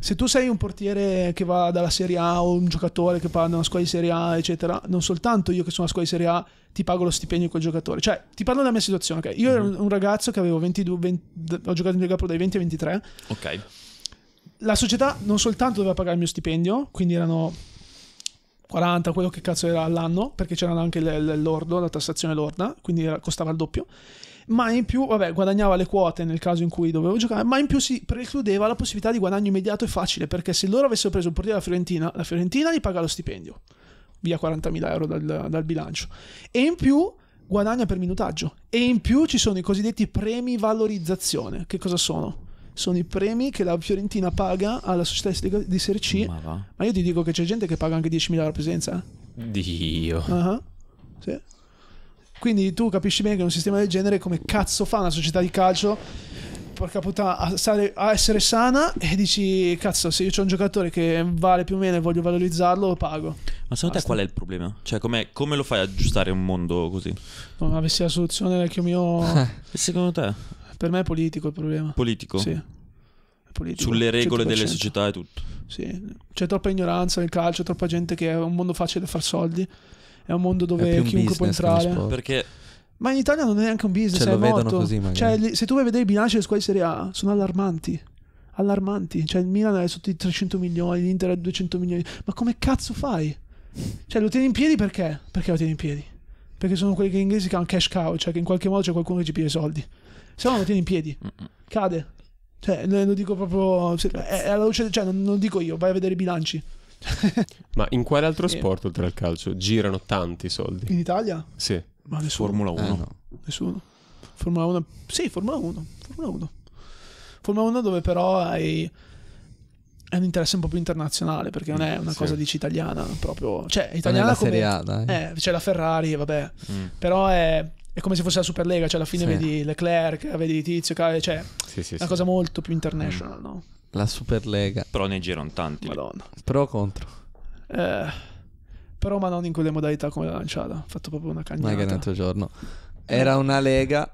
Se tu sei un portiere che va dalla Serie A o un giocatore che va da una squadra di Serie A, eccetera, non soltanto io che sono una squadra di Serie A ti pago lo stipendio di quel giocatore. Cioè, ti parlo della mia situazione, ok? Io mm-hmm. ero un ragazzo che avevo 22, 20, ho giocato in Lega Pro dai 20 ai 23. Ok la società non soltanto doveva pagare il mio stipendio, quindi erano 40, quello che cazzo era all'anno, perché c'era anche l'ordo, la tassazione lorda, quindi costava il doppio. Ma in più, vabbè, guadagnava le quote nel caso in cui dovevo giocare, ma in più si precludeva la possibilità di guadagno immediato e facile, perché se loro avessero preso il portiere della Fiorentina, la Fiorentina gli paga lo stipendio, via 40.000 euro dal, dal bilancio. E in più guadagna per minutaggio. E in più ci sono i cosiddetti premi valorizzazione. Che cosa sono? sono i premi che la Fiorentina paga alla società di Serie C. Ma, ma io ti dico che c'è gente che paga anche 10.000 la presenza. Dio. Uh-huh. Sì. Quindi tu capisci bene che un sistema del genere come cazzo fa una società di calcio porca puttana a, stare, a essere sana e dici cazzo se io ho un giocatore che vale più o meno e voglio valorizzarlo lo pago. Ma secondo Basta. te qual è il problema? Cioè come lo fai a aggiustare un mondo così? Non avessi la soluzione vecchio mio... secondo te? Per me è politico il problema. Politico? Sì. Politico. Sulle regole 100%. delle società e tutto. Sì, c'è troppa ignoranza nel calcio, troppa gente che è un mondo facile da far soldi, è un mondo dove un chiunque può entrare. Perché ma in Italia non è neanche un business, cioè, è lo morto. Così, cioè, se tu vai a vedere i bilanci delle squadre di Serie A, sono allarmanti. Allarmanti. Cioè, il Milan è sotto i 300 milioni, l'Inter è 200 milioni. Ma come cazzo fai? Cioè, lo tieni in piedi perché? Perché lo tieni in piedi? Perché sono quelli che in inglese chiamano cash cow, cioè che in qualche modo c'è qualcuno che ci piglia i soldi. Se no lo tieni in piedi. Mm, mm. Cade. Cioè, lo dico proprio. Cioè, è alla luce, cioè, non, non dico io, vai a vedere i bilanci. Ma in quale altro sport oltre al calcio girano tanti soldi? In Italia? Sì. Ma nessuno. Formula 1. Eh, no. Nessuno. Formula 1. Sì, Formula 1. Formula 1. Formula 1 dove però hai è un interesse un po' più internazionale perché non è una sì. cosa dici italiana proprio cioè italiana come Serie A, Eh, c'è la Ferrari vabbè mm. però è è come se fosse la Super Lega, cioè alla fine sì. vedi Leclerc, vedi Tizio, Cave, eh, cioè sì, sì, una cosa molto più international, mm. no? La Lega. Però ne girano tanti. Madonna. Pro contro. Eh, però ma non in quelle modalità come l'ha lanciata, ho fatto proprio una cagnata. Ma che un altro giorno. Era una lega,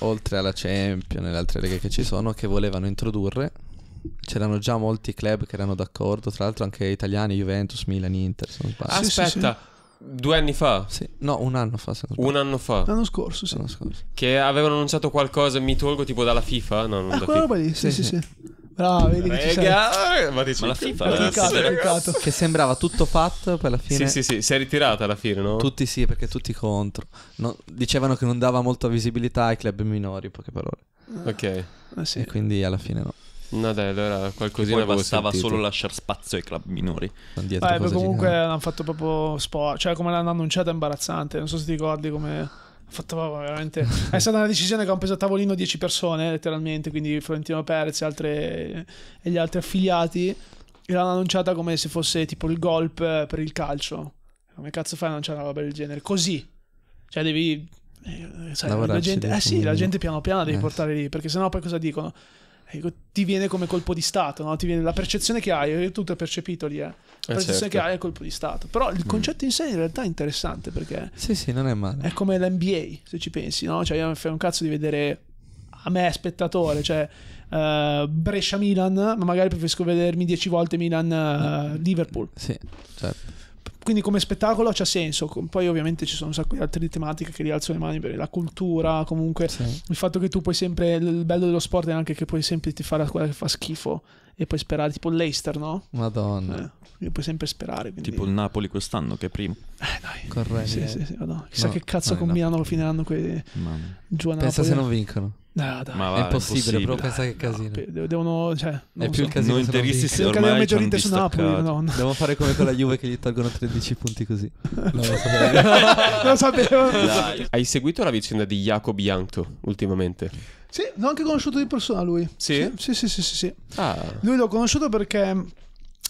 oltre alla Champions e le altre leghe che ci sono, che volevano introdurre c'erano già molti club che erano d'accordo, tra l'altro anche italiani, Juventus, Milan, Inter. Aspetta, Due anni fa? Sì. No, un anno fa. un anno fa. L'anno scorso, sì. L'anno scorso. Che avevano annunciato qualcosa, mi tolgo tipo dalla FIFA? No, non ah, da quella roba lì, sì, sì, sì. sì. Bravo, vedi che ci Ma, dici, ma la FIFA ragazzi, ragazzi. che sembrava tutto fatto per la fine. Sì, sì, sì, si è ritirata alla fine, no? Tutti sì, perché tutti contro. No, dicevano che non dava molta visibilità ai club minori, poche parole. Ah, ok. Eh sì. E quindi alla fine no. No dai, allora qualcosina poi bastava solo lasciare spazio ai club minori. Dietro Beh, comunque gigante. l'hanno fatto proprio sport, cioè come l'hanno annunciata è imbarazzante, non so se ti ricordi come fatto veramente è stata una decisione che hanno preso a tavolino 10 persone letteralmente quindi Florentino Perez e, altre... e gli altri affiliati e l'hanno annunciata come se fosse tipo il golp per il calcio come cazzo fai a lanciare una roba del genere così cioè devi eh, sai, la gente... eh sì la gente piano piano devi eh. portare lì perché sennò poi cosa dicono eh, ecco, ti viene come colpo di stato, no? ti viene la percezione che hai, eh, tutto è percepito lì, eh? la eh, percezione eh certo. che hai è colpo di stato. Però il mm. concetto mm. in sé in realtà è interessante perché... Sì, sì, non è male. È come l'NBA, se ci pensi, no? Cioè, io mi fai un cazzo di vedere a me spettatore, cioè uh, Brescia-Milan, ma magari preferisco vedermi dieci volte Milan-Liverpool. Mm. Uh, sì, certo quindi come spettacolo c'ha senso, poi ovviamente ci sono un sacco di altre tematiche che rialzo le mani per la cultura, comunque sì. il fatto che tu puoi sempre, il bello dello sport è anche che puoi sempre ti fare la squadra che fa schifo e puoi sperare tipo l'Eister, no? Madonna. Eh, puoi sempre sperare. Quindi... Tipo il Napoli quest'anno che è primo. Eh dai. Corretto. Sì, sì, sì, madonna. Chissà no, che cazzo no, combinano, no. finiranno quei... Mamma. Giù a Napoli. Pensa se non vincono. No, dai. Ma va, è impossibile, però pensa che casino. No, devono, cioè, è più so. il casino. Noi interisti se non ormai ci hanno su Napoli, no. Devo fare come quella Juve che gli tolgono 13 punti così. non lo sapevo. non lo sapevo. Hai seguito la vicenda di Jacob Jankto ultimamente? Sì, l'ho anche conosciuto di persona lui. Sì? Sì, sì, sì, sì. sì, sì. Ah. Lui l'ho conosciuto perché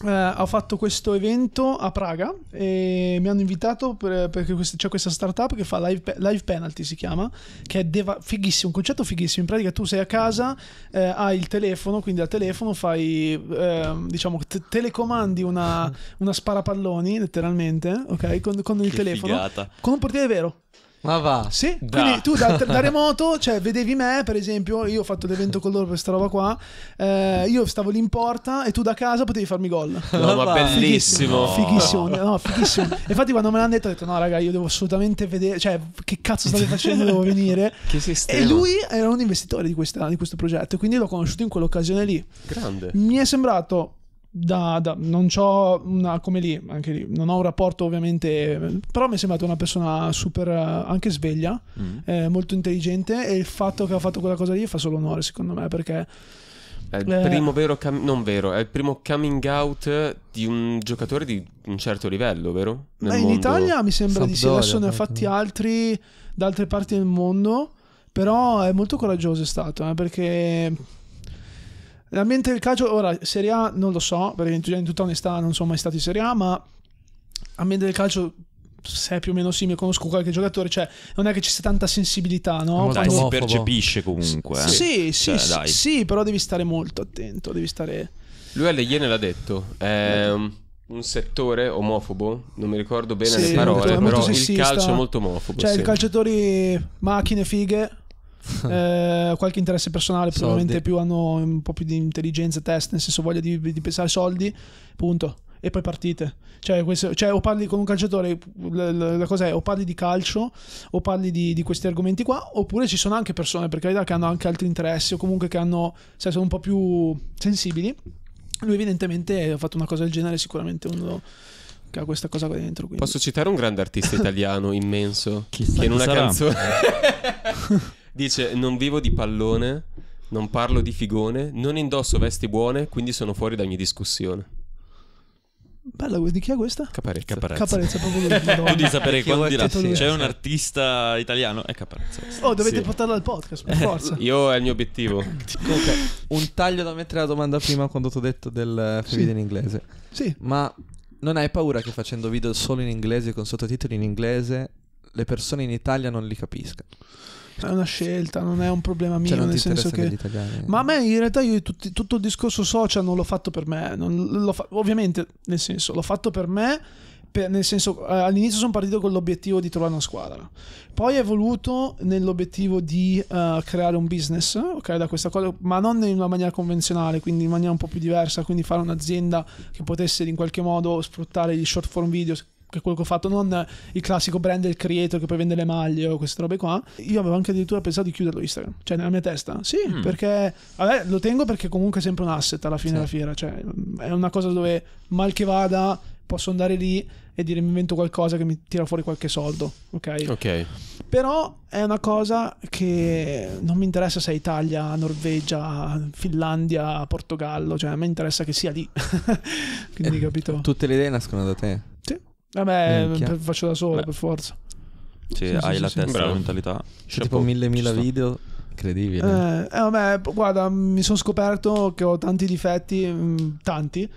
Uh, eh, ho fatto questo evento a Praga e mi hanno invitato per, perché quest- c'è questa startup che fa live, live penalty si chiama che è deva- fighissimo un concetto fighissimo in pratica tu sei a casa eh, hai il telefono quindi al telefono fai eh, diciamo te- telecomandi una, una sparapalloni letteralmente ok con, con il che telefono figata. con un portiere vero ma va. Sì, da. quindi tu da, da remoto, cioè vedevi me, per esempio, io ho fatto l'evento con loro per questa roba qua, eh, io stavo lì in porta e tu da casa potevi farmi gol. No, ma, ma bellissimo. Fighissimo, fighissimo, no, fighissimo. Infatti quando me l'hanno detto ho detto no raga, io devo assolutamente vedere, cioè che cazzo state facendo, devo venire. che sistema. E lui era un investitore di, questa, di questo progetto, quindi l'ho conosciuto in quell'occasione lì. Grande. Mi è sembrato da, da, non ho una come lì, anche lì, non ho un rapporto ovviamente, però mi è sembrata una persona super eh, anche sveglia, mm. eh, molto intelligente e il fatto che ha fatto quella cosa lì fa solo onore secondo me perché... È il eh, primo vero, cam- non vero, è il primo coming out di un giocatore di un certo livello, vero? Nel beh, in Italia mi sembra Sampdoria, di sì, adesso ne ha fatti altri da altre parti del mondo, però è molto coraggioso è stato, eh, perché L'ambiente del calcio, ora, Serie A non lo so, perché in tutta onestà non sono mai stati in Serie A, ma l'ambiente del calcio se è più o meno simile, conosco qualche giocatore, cioè non è che ci sia tanta sensibilità, no? Dai, si percepisce comunque. Eh. Sì, sì, cioè, sì, sì, però devi stare molto attento, devi stare... Lui alle Iene l'ha detto, è un settore omofobo, non mi ricordo bene sì, le parole, molto, però il calcio è molto omofobo. Cioè, sì. i calciatori macchine fighe, eh, qualche interesse personale, soldi. probabilmente più hanno un po' più di intelligenza test, nel senso voglia di, di pensare soldi, punto e poi partite. Cioè, questo, cioè, o parli con un calciatore, la, la, la, cosa è o parli di calcio o parli di, di, questi argomenti qua, oppure ci sono anche persone, per carità, che hanno anche altri interessi o comunque che hanno, cioè, sono un po' più sensibili. Lui evidentemente ha fatto una cosa del genere, sicuramente uno che ha questa cosa qua dentro. Quindi. Posso citare un grande artista italiano immenso chissà, che in una sarà. canzone... Dice, non vivo di pallone, non parlo di figone, non indosso vesti buone, quindi sono fuori da ogni discussione. Bella, di chi è questa? Caparezza. Caparezza, Caparezza proprio Tu di sapere quando dirà c'è un artista italiano, è Caparezza. Oh, dovete sì. portarlo al podcast, per forza. Io è il mio obiettivo. Comunque, un taglio da mettere alla domanda prima quando ti ho detto del sì. video in inglese. Sì. Ma non hai paura che facendo video solo in inglese con sottotitoli in inglese le persone in Italia non li capiscano? è una scelta, non è un problema cioè, mio. Cioè, nel senso che. Ma a me in realtà io tutti, tutto il discorso social non l'ho fatto per me. Fa... Ovviamente, nel senso, l'ho fatto per me. Per, nel senso, eh, all'inizio sono partito con l'obiettivo di trovare una squadra, poi è evoluto nell'obiettivo di uh, creare un business, ok, da questa cosa, ma non in una maniera convenzionale, quindi in maniera un po' più diversa, quindi fare un'azienda che potesse in qualche modo sfruttare gli short form videos, che è quello che ho fatto, non il classico brand del creator che poi vende le maglie o queste robe qua. Io avevo anche addirittura pensato di chiuderlo Instagram, cioè nella mia testa. Sì, mm. perché vabbè, lo tengo perché comunque è sempre un asset alla fine sì. della fiera, cioè è una cosa dove mal che vada posso andare lì e dire mi invento qualcosa che mi tira fuori qualche soldo, ok? Ok. Però è una cosa che non mi interessa se è Italia, Norvegia, Finlandia, Portogallo, cioè a me interessa che sia lì. Quindi, eh, capito? Tutte le idee nascono da te. Vabbè, Minchia. faccio da solo Beh. per forza. Sì, sì hai sì, la sì, testa, la mentalità. C'è tipo mille mila video. Incredibile. Eh, eh, vabbè, guarda, mi sono scoperto che ho tanti difetti, mm, tanti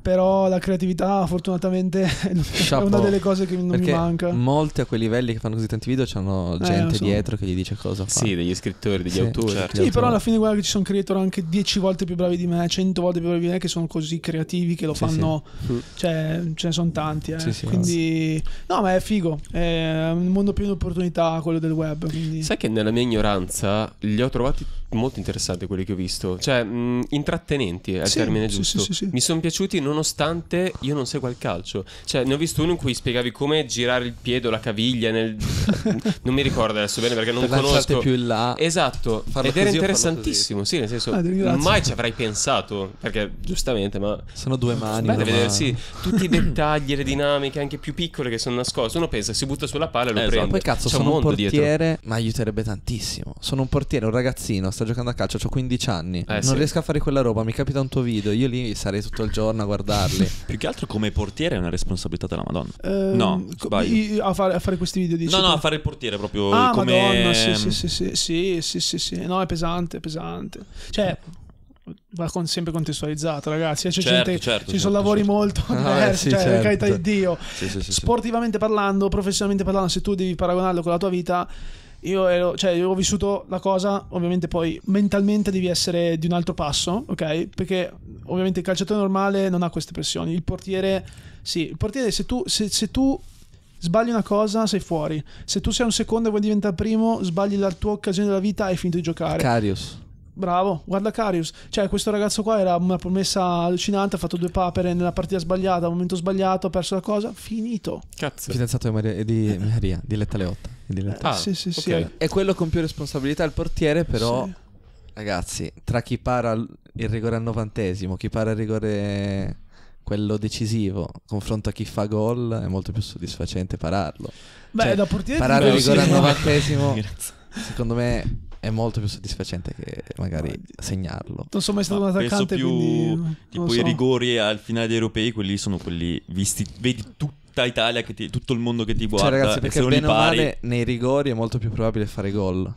però la creatività fortunatamente Chapeau. è una delle cose che non Perché mi manca. Molti a quei livelli che fanno così tanti video c'hanno eh, gente eh, dietro che gli dice cosa fa. Sì, degli scrittori, degli sì, autori. Certo. Sì, certo. però alla fine guarda che ci sono creator anche 10 volte più bravi di me, 100 volte più bravi di me che sono così creativi che lo sì, fanno, sì. cioè ce ne sono tanti. Eh. quindi no, ma è figo, è un mondo pieno di opportunità quello del web. Quindi... Sai che nella mia ignoranza li ho trovati molto interessanti quelli che ho visto, cioè mh, intrattenenti è il sì, termine giusto. Sì, sì, Mi sono piaciuti nonostante io non segua il calcio. Cioè, ne ho visto uno in cui spiegavi come girare il piede o la caviglia nel... non mi ricordo adesso bene perché non per conosco più in là. Esatto, ed era interessantissimo, sì, nel senso ah, mai ci avrei pensato, perché giustamente, ma sono due mani. Bello vedersi tutti i dettagli, le dinamiche anche più piccole che sono nascoste. Uno pensa si butta sulla palla e lo eh, prende. Esatto. Poi cazzo, C'è sono un, un portiere, dietro. ma aiuterebbe tantissimo. Sono un portiere, un ragazzino sto giocando a calcio, ho 15 anni. Eh, non sì. riesco a fare quella roba, mi capita un tuo video, io lì sarei tutto il giorno a guardarli. Più che altro come portiere è una responsabilità della Madonna. Eh, no, sbaglio. A fare, a fare, questi video di No, no, a fare il portiere proprio ah, come Madonna, sì, sì, sì, sì, sì, sì, sì, sì. No, è pesante, è pesante. Cioè va con, sempre contestualizzato, ragazzi. Eh. C'è certo, gente, certo, ci certo, sono lavori certo. molto ah, diversi, ah, sì, cioè, certo. carità di Dio. Sì, sì, Sportivamente parlando, professionalmente parlando, se tu devi paragonarlo con la tua vita, io, ero, cioè, io ho vissuto la cosa, ovviamente poi mentalmente devi essere di un altro passo, ok? Perché ovviamente il calciatore normale non ha queste pressioni, il portiere sì, il portiere se tu, se, se tu sbagli una cosa sei fuori, se tu sei un secondo e vuoi diventare primo, sbagli la tua occasione della vita e hai finito di giocare. Carius. Bravo, guarda Carius. Cioè, questo ragazzo qua era una promessa allucinante, ha fatto due papere nella partita sbagliata, al momento sbagliato, ha perso la cosa, finito. Cazzo. Fidanzato di Maria, di, eh. Maria, di Letta Leotta. Di Letta. Ah, sì, sì, sì. Okay. È quello con più responsabilità il portiere, però... Sì. Ragazzi, tra chi para il rigore al novantesimo, chi para il rigore quello decisivo confronto a chi fa gol è molto più soddisfacente pararlo. Beh, cioè, da portiere parare il rigore sì, al novantesimo secondo me è molto più soddisfacente che magari Ma... segnarlo. Non sono mai stato Ma un attaccante, più quindi... tipo so. i rigori al finale dei europei, quelli sono quelli visti, vedi tutta Italia, ti, tutto il mondo che ti guarda. Cioè ragazzi, perché bene o male nei rigori è molto più probabile fare gol.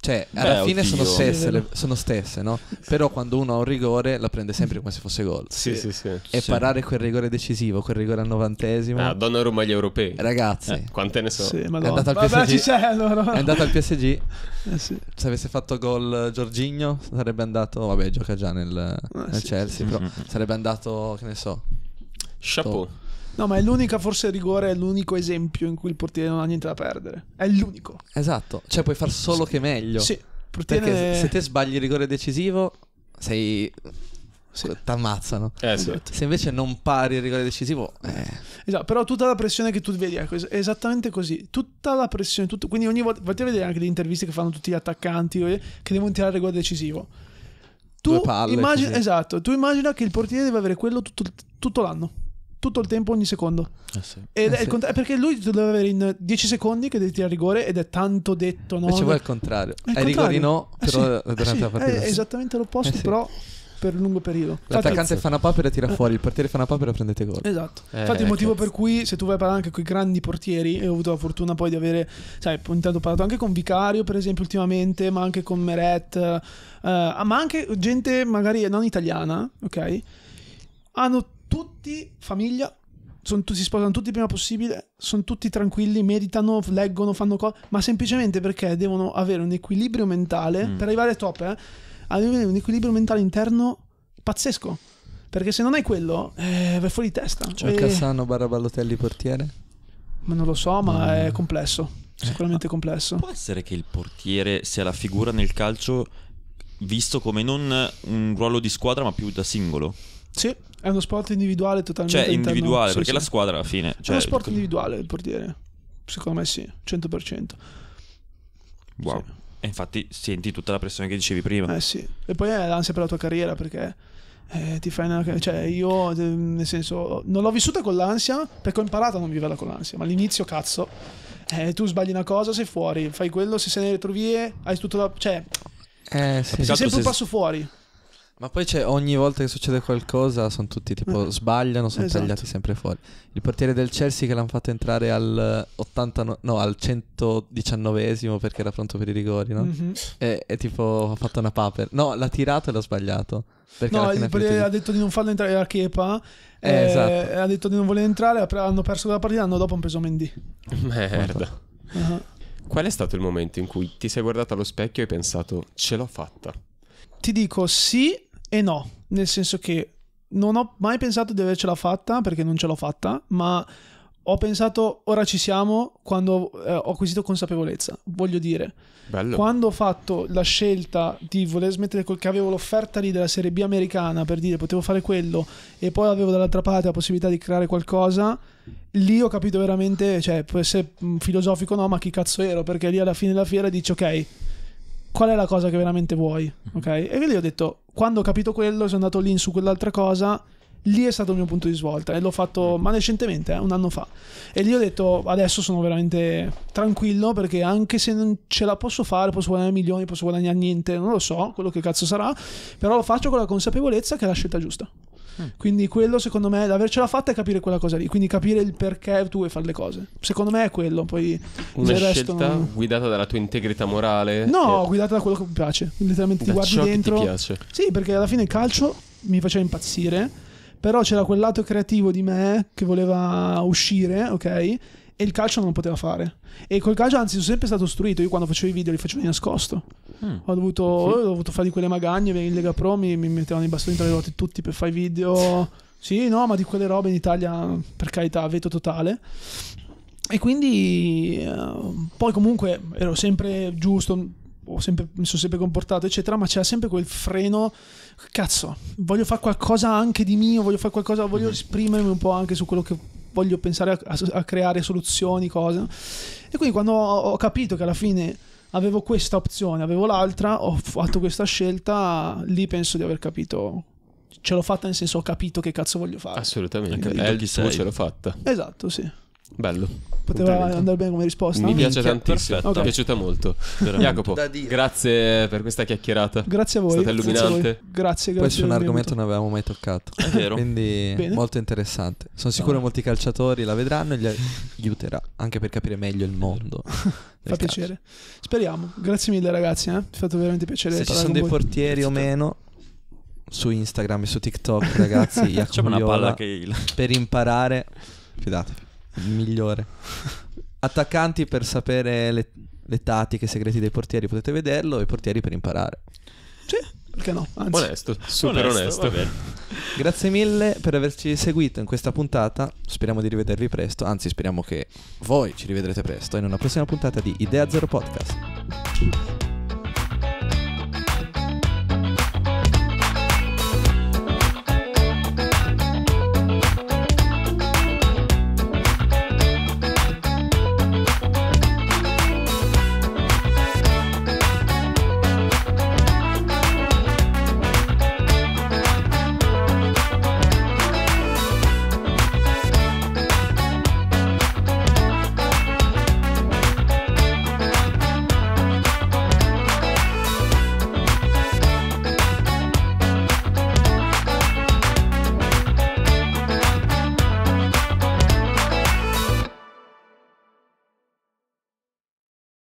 Cioè, alla Beh, fine sono stesse, le- sono stesse, no? Però quando uno ha un rigore la prende sempre come se fosse gol. Sì, sì, sì. E Sì. parare quel rigore decisivo, quel rigore al novantesimo. Ah, donna Roma agli europei. Ragazzi, Eh, quante ne so. Sì, madonna. andato al Vabbè, PSG. ci allora. è andata al PSG. Eh sì. Se avesse fatto gol Giorgigno sarebbe andato. Vabbè, gioca già nel, eh, nel sì, Chelsea. Però sarebbe andato, che ne so, Chapeau. No, ma è l'unica forse rigore, è l'unico esempio in cui il portiere non ha niente da perdere. È l'unico. Esatto, cioè puoi far solo sì. che meglio. Sì, portiere... perché se te sbagli il rigore decisivo sei sì. ti ammazzano. Eh, esatto. Se invece non pari il rigore decisivo, eh. esatto. Però tutta la pressione che tu vedi è ecco, esattamente così. Tutta la pressione, tutto, quindi ogni volta vatti a vedere anche le interviste che fanno tutti gli attaccanti che devono tirare il rigore decisivo. Tu Due palle, immagina, esatto, tu immagina che il portiere deve avere quello tutto, tutto l'anno tutto il tempo, ogni secondo. Eh sì. Ed eh è sì. cont- eh, perché lui deve avere in 10 secondi che devi tirare rigore ed è tanto detto. No? Invece vuoi il contrario. È, è rigori no, però eh sì. durante È eh, eh, esattamente l'opposto, però per un lungo periodo. L'attaccante fa una papera e tira fuori, il portiere fa una papera e prendete gol. Esatto. Eh, Infatti, il motivo cazzo. per cui se tu vai a parlare anche con i grandi portieri, e ho avuto la fortuna poi di avere, sai, ogni ho parlato anche con Vicario, per esempio, ultimamente, ma anche con Meret, uh, ma anche gente magari non italiana, ok? Hanno tutti famiglia, son, si sposano tutti il prima possibile, sono tutti tranquilli, meditano, leggono, fanno cose, ma semplicemente perché devono avere un equilibrio mentale mm. per arrivare ai top, eh, avere un equilibrio mentale interno pazzesco. Perché se non hai quello, eh, vai fuori di testa. Cioè, e... Cassano Baraballotelli portiere? Ma non lo so, ma mm. è complesso. Sicuramente eh, ma complesso. Può essere che il portiere sia la figura nel calcio visto come non un ruolo di squadra, ma più da singolo? Sì, è uno sport individuale totalmente. Cioè, individuale, perché sì. la squadra alla fine. Cioè... È uno cioè, sport individuale il portiere. Secondo me sì, 100%. Wow. Sì. E infatti senti tutta la pressione che dicevi prima. Eh sì. E poi è l'ansia per la tua carriera perché eh, ti fai una. Cioè, io nel senso, non l'ho vissuta con l'ansia perché ho imparato a non viverla con l'ansia. Ma all'inizio, cazzo, eh, tu sbagli una cosa, sei fuori, fai quello, se sei nelle retrovie, hai tutto la. cioè. Eh, sì. Sei sempre un passo fuori. Ma poi c'è ogni volta che succede qualcosa sono tutti tipo eh, sbagliano, sono esatto. tagliati sempre fuori. Il portiere del Chelsea che l'hanno fatto entrare al, 89, eh, no, al 119 perché era pronto per i rigori, no? Mm-hmm. E, e, tipo ha fatto una paper. No, l'ha tirato e l'ha sbagliato. No, il portiere ha detto di non farlo entrare a Kepa. Eh, eh, esatto. Ha detto di non voler entrare, hanno perso quella partita, hanno dopo un peso Mendy. Merda. Ah. Qual è stato il momento in cui ti sei guardato allo specchio e hai pensato ce l'ho fatta? Ti dico sì, e no, nel senso che non ho mai pensato di avercela fatta perché non ce l'ho fatta, ma ho pensato ora ci siamo quando eh, ho acquisito consapevolezza, voglio dire. Bello. Quando ho fatto la scelta di voler smettere col che avevo l'offerta lì della Serie B americana per dire potevo fare quello e poi avevo dall'altra parte la possibilità di creare qualcosa, lì ho capito veramente, cioè può essere filosofico no, ma chi cazzo ero, perché lì alla fine della fiera dici ok, qual è la cosa che veramente vuoi, mhm. ok? E quindi ho detto, quando ho capito quello, sono andato lì su quell'altra cosa, lì è stato il mio punto di svolta e l'ho fatto mm. ma recentemente, eh, un anno fa. E lì ho detto adesso sono veramente tranquillo perché anche se non ce la posso fare, posso guadagnare milioni, posso guadagnare niente, non lo so, quello che cazzo sarà, però lo faccio con la consapevolezza che è la scelta giusta. Mm. Quindi quello secondo me, avercela fatta è capire quella cosa lì, quindi capire il perché tu vuoi fare le cose. Secondo me è quello, poi una il resto... Non... guidata dalla tua integrità morale. No, e... guidata da quello che mi piace, letteralmente da ti guardi ciò dentro. Che ti piace. Sì, perché alla fine il calcio mi faceva impazzire, però c'era quel lato creativo di me che voleva uscire, ok? e il calcio non lo poteva fare. E col calcio, anzi, sono sempre stato istruito. Io quando facevo i video li facevo di nascosto. Mm. Ho, dovuto, sì. Eh, ho, dovuto, fare di quelle magagne, venire in Lega Pro, mi, mi mettevano i bastoni tra le ruote tutti per fare i video. Sì, no, ma di quelle robe in Italia, per carità, veto totale. E quindi, eh, poi comunque ero sempre giusto, Sempre, mi sono sempre comportato, eccetera, ma c'era sempre quel freno. Cazzo, voglio fare qualcosa anche di mio, voglio fare qualcosa, voglio mm-hmm. esprimermi un po' anche su quello che voglio pensare a, a, a creare soluzioni, cose. E quindi quando ho, ho capito che alla fine avevo questa opzione, avevo l'altra, ho fatto questa scelta, lì penso di aver capito ce l'ho fatta nel senso ho capito che cazzo voglio fare. Assolutamente, è il tuo ce l'ho fatta. Esatto, sì. Bello. Poteva andare bene come risposta. Mi piace Minchia, tantissimo. Okay. Mi è piaciuta molto. Veramente. Jacopo, grazie per questa chiacchierata. Grazie a voi. È stata illuminante. Grazie, grazie. Questo è un argomento che non avevamo mai toccato. È vero. Quindi bene. molto interessante. Sono sicuro no. molti calciatori la vedranno e gli aiuterà anche per capire meglio il mondo. Fa piacere. Speriamo. Grazie mille ragazzi. Eh? Mi è fatto veramente piacere. Se ci sono dei voi. portieri o meno su Instagram e su TikTok, ragazzi, Jacopo una palla che il... per imparare, fidatevi migliore. Attaccanti per sapere le, le tattiche segreti dei portieri, potete vederlo, e portieri per imparare. Sì, perché no? Anzi, onesto, super onesto. onesto. Grazie mille per averci seguito in questa puntata. Speriamo di rivedervi presto, anzi speriamo che voi ci rivedrete presto in una prossima puntata di Idea Zero Podcast.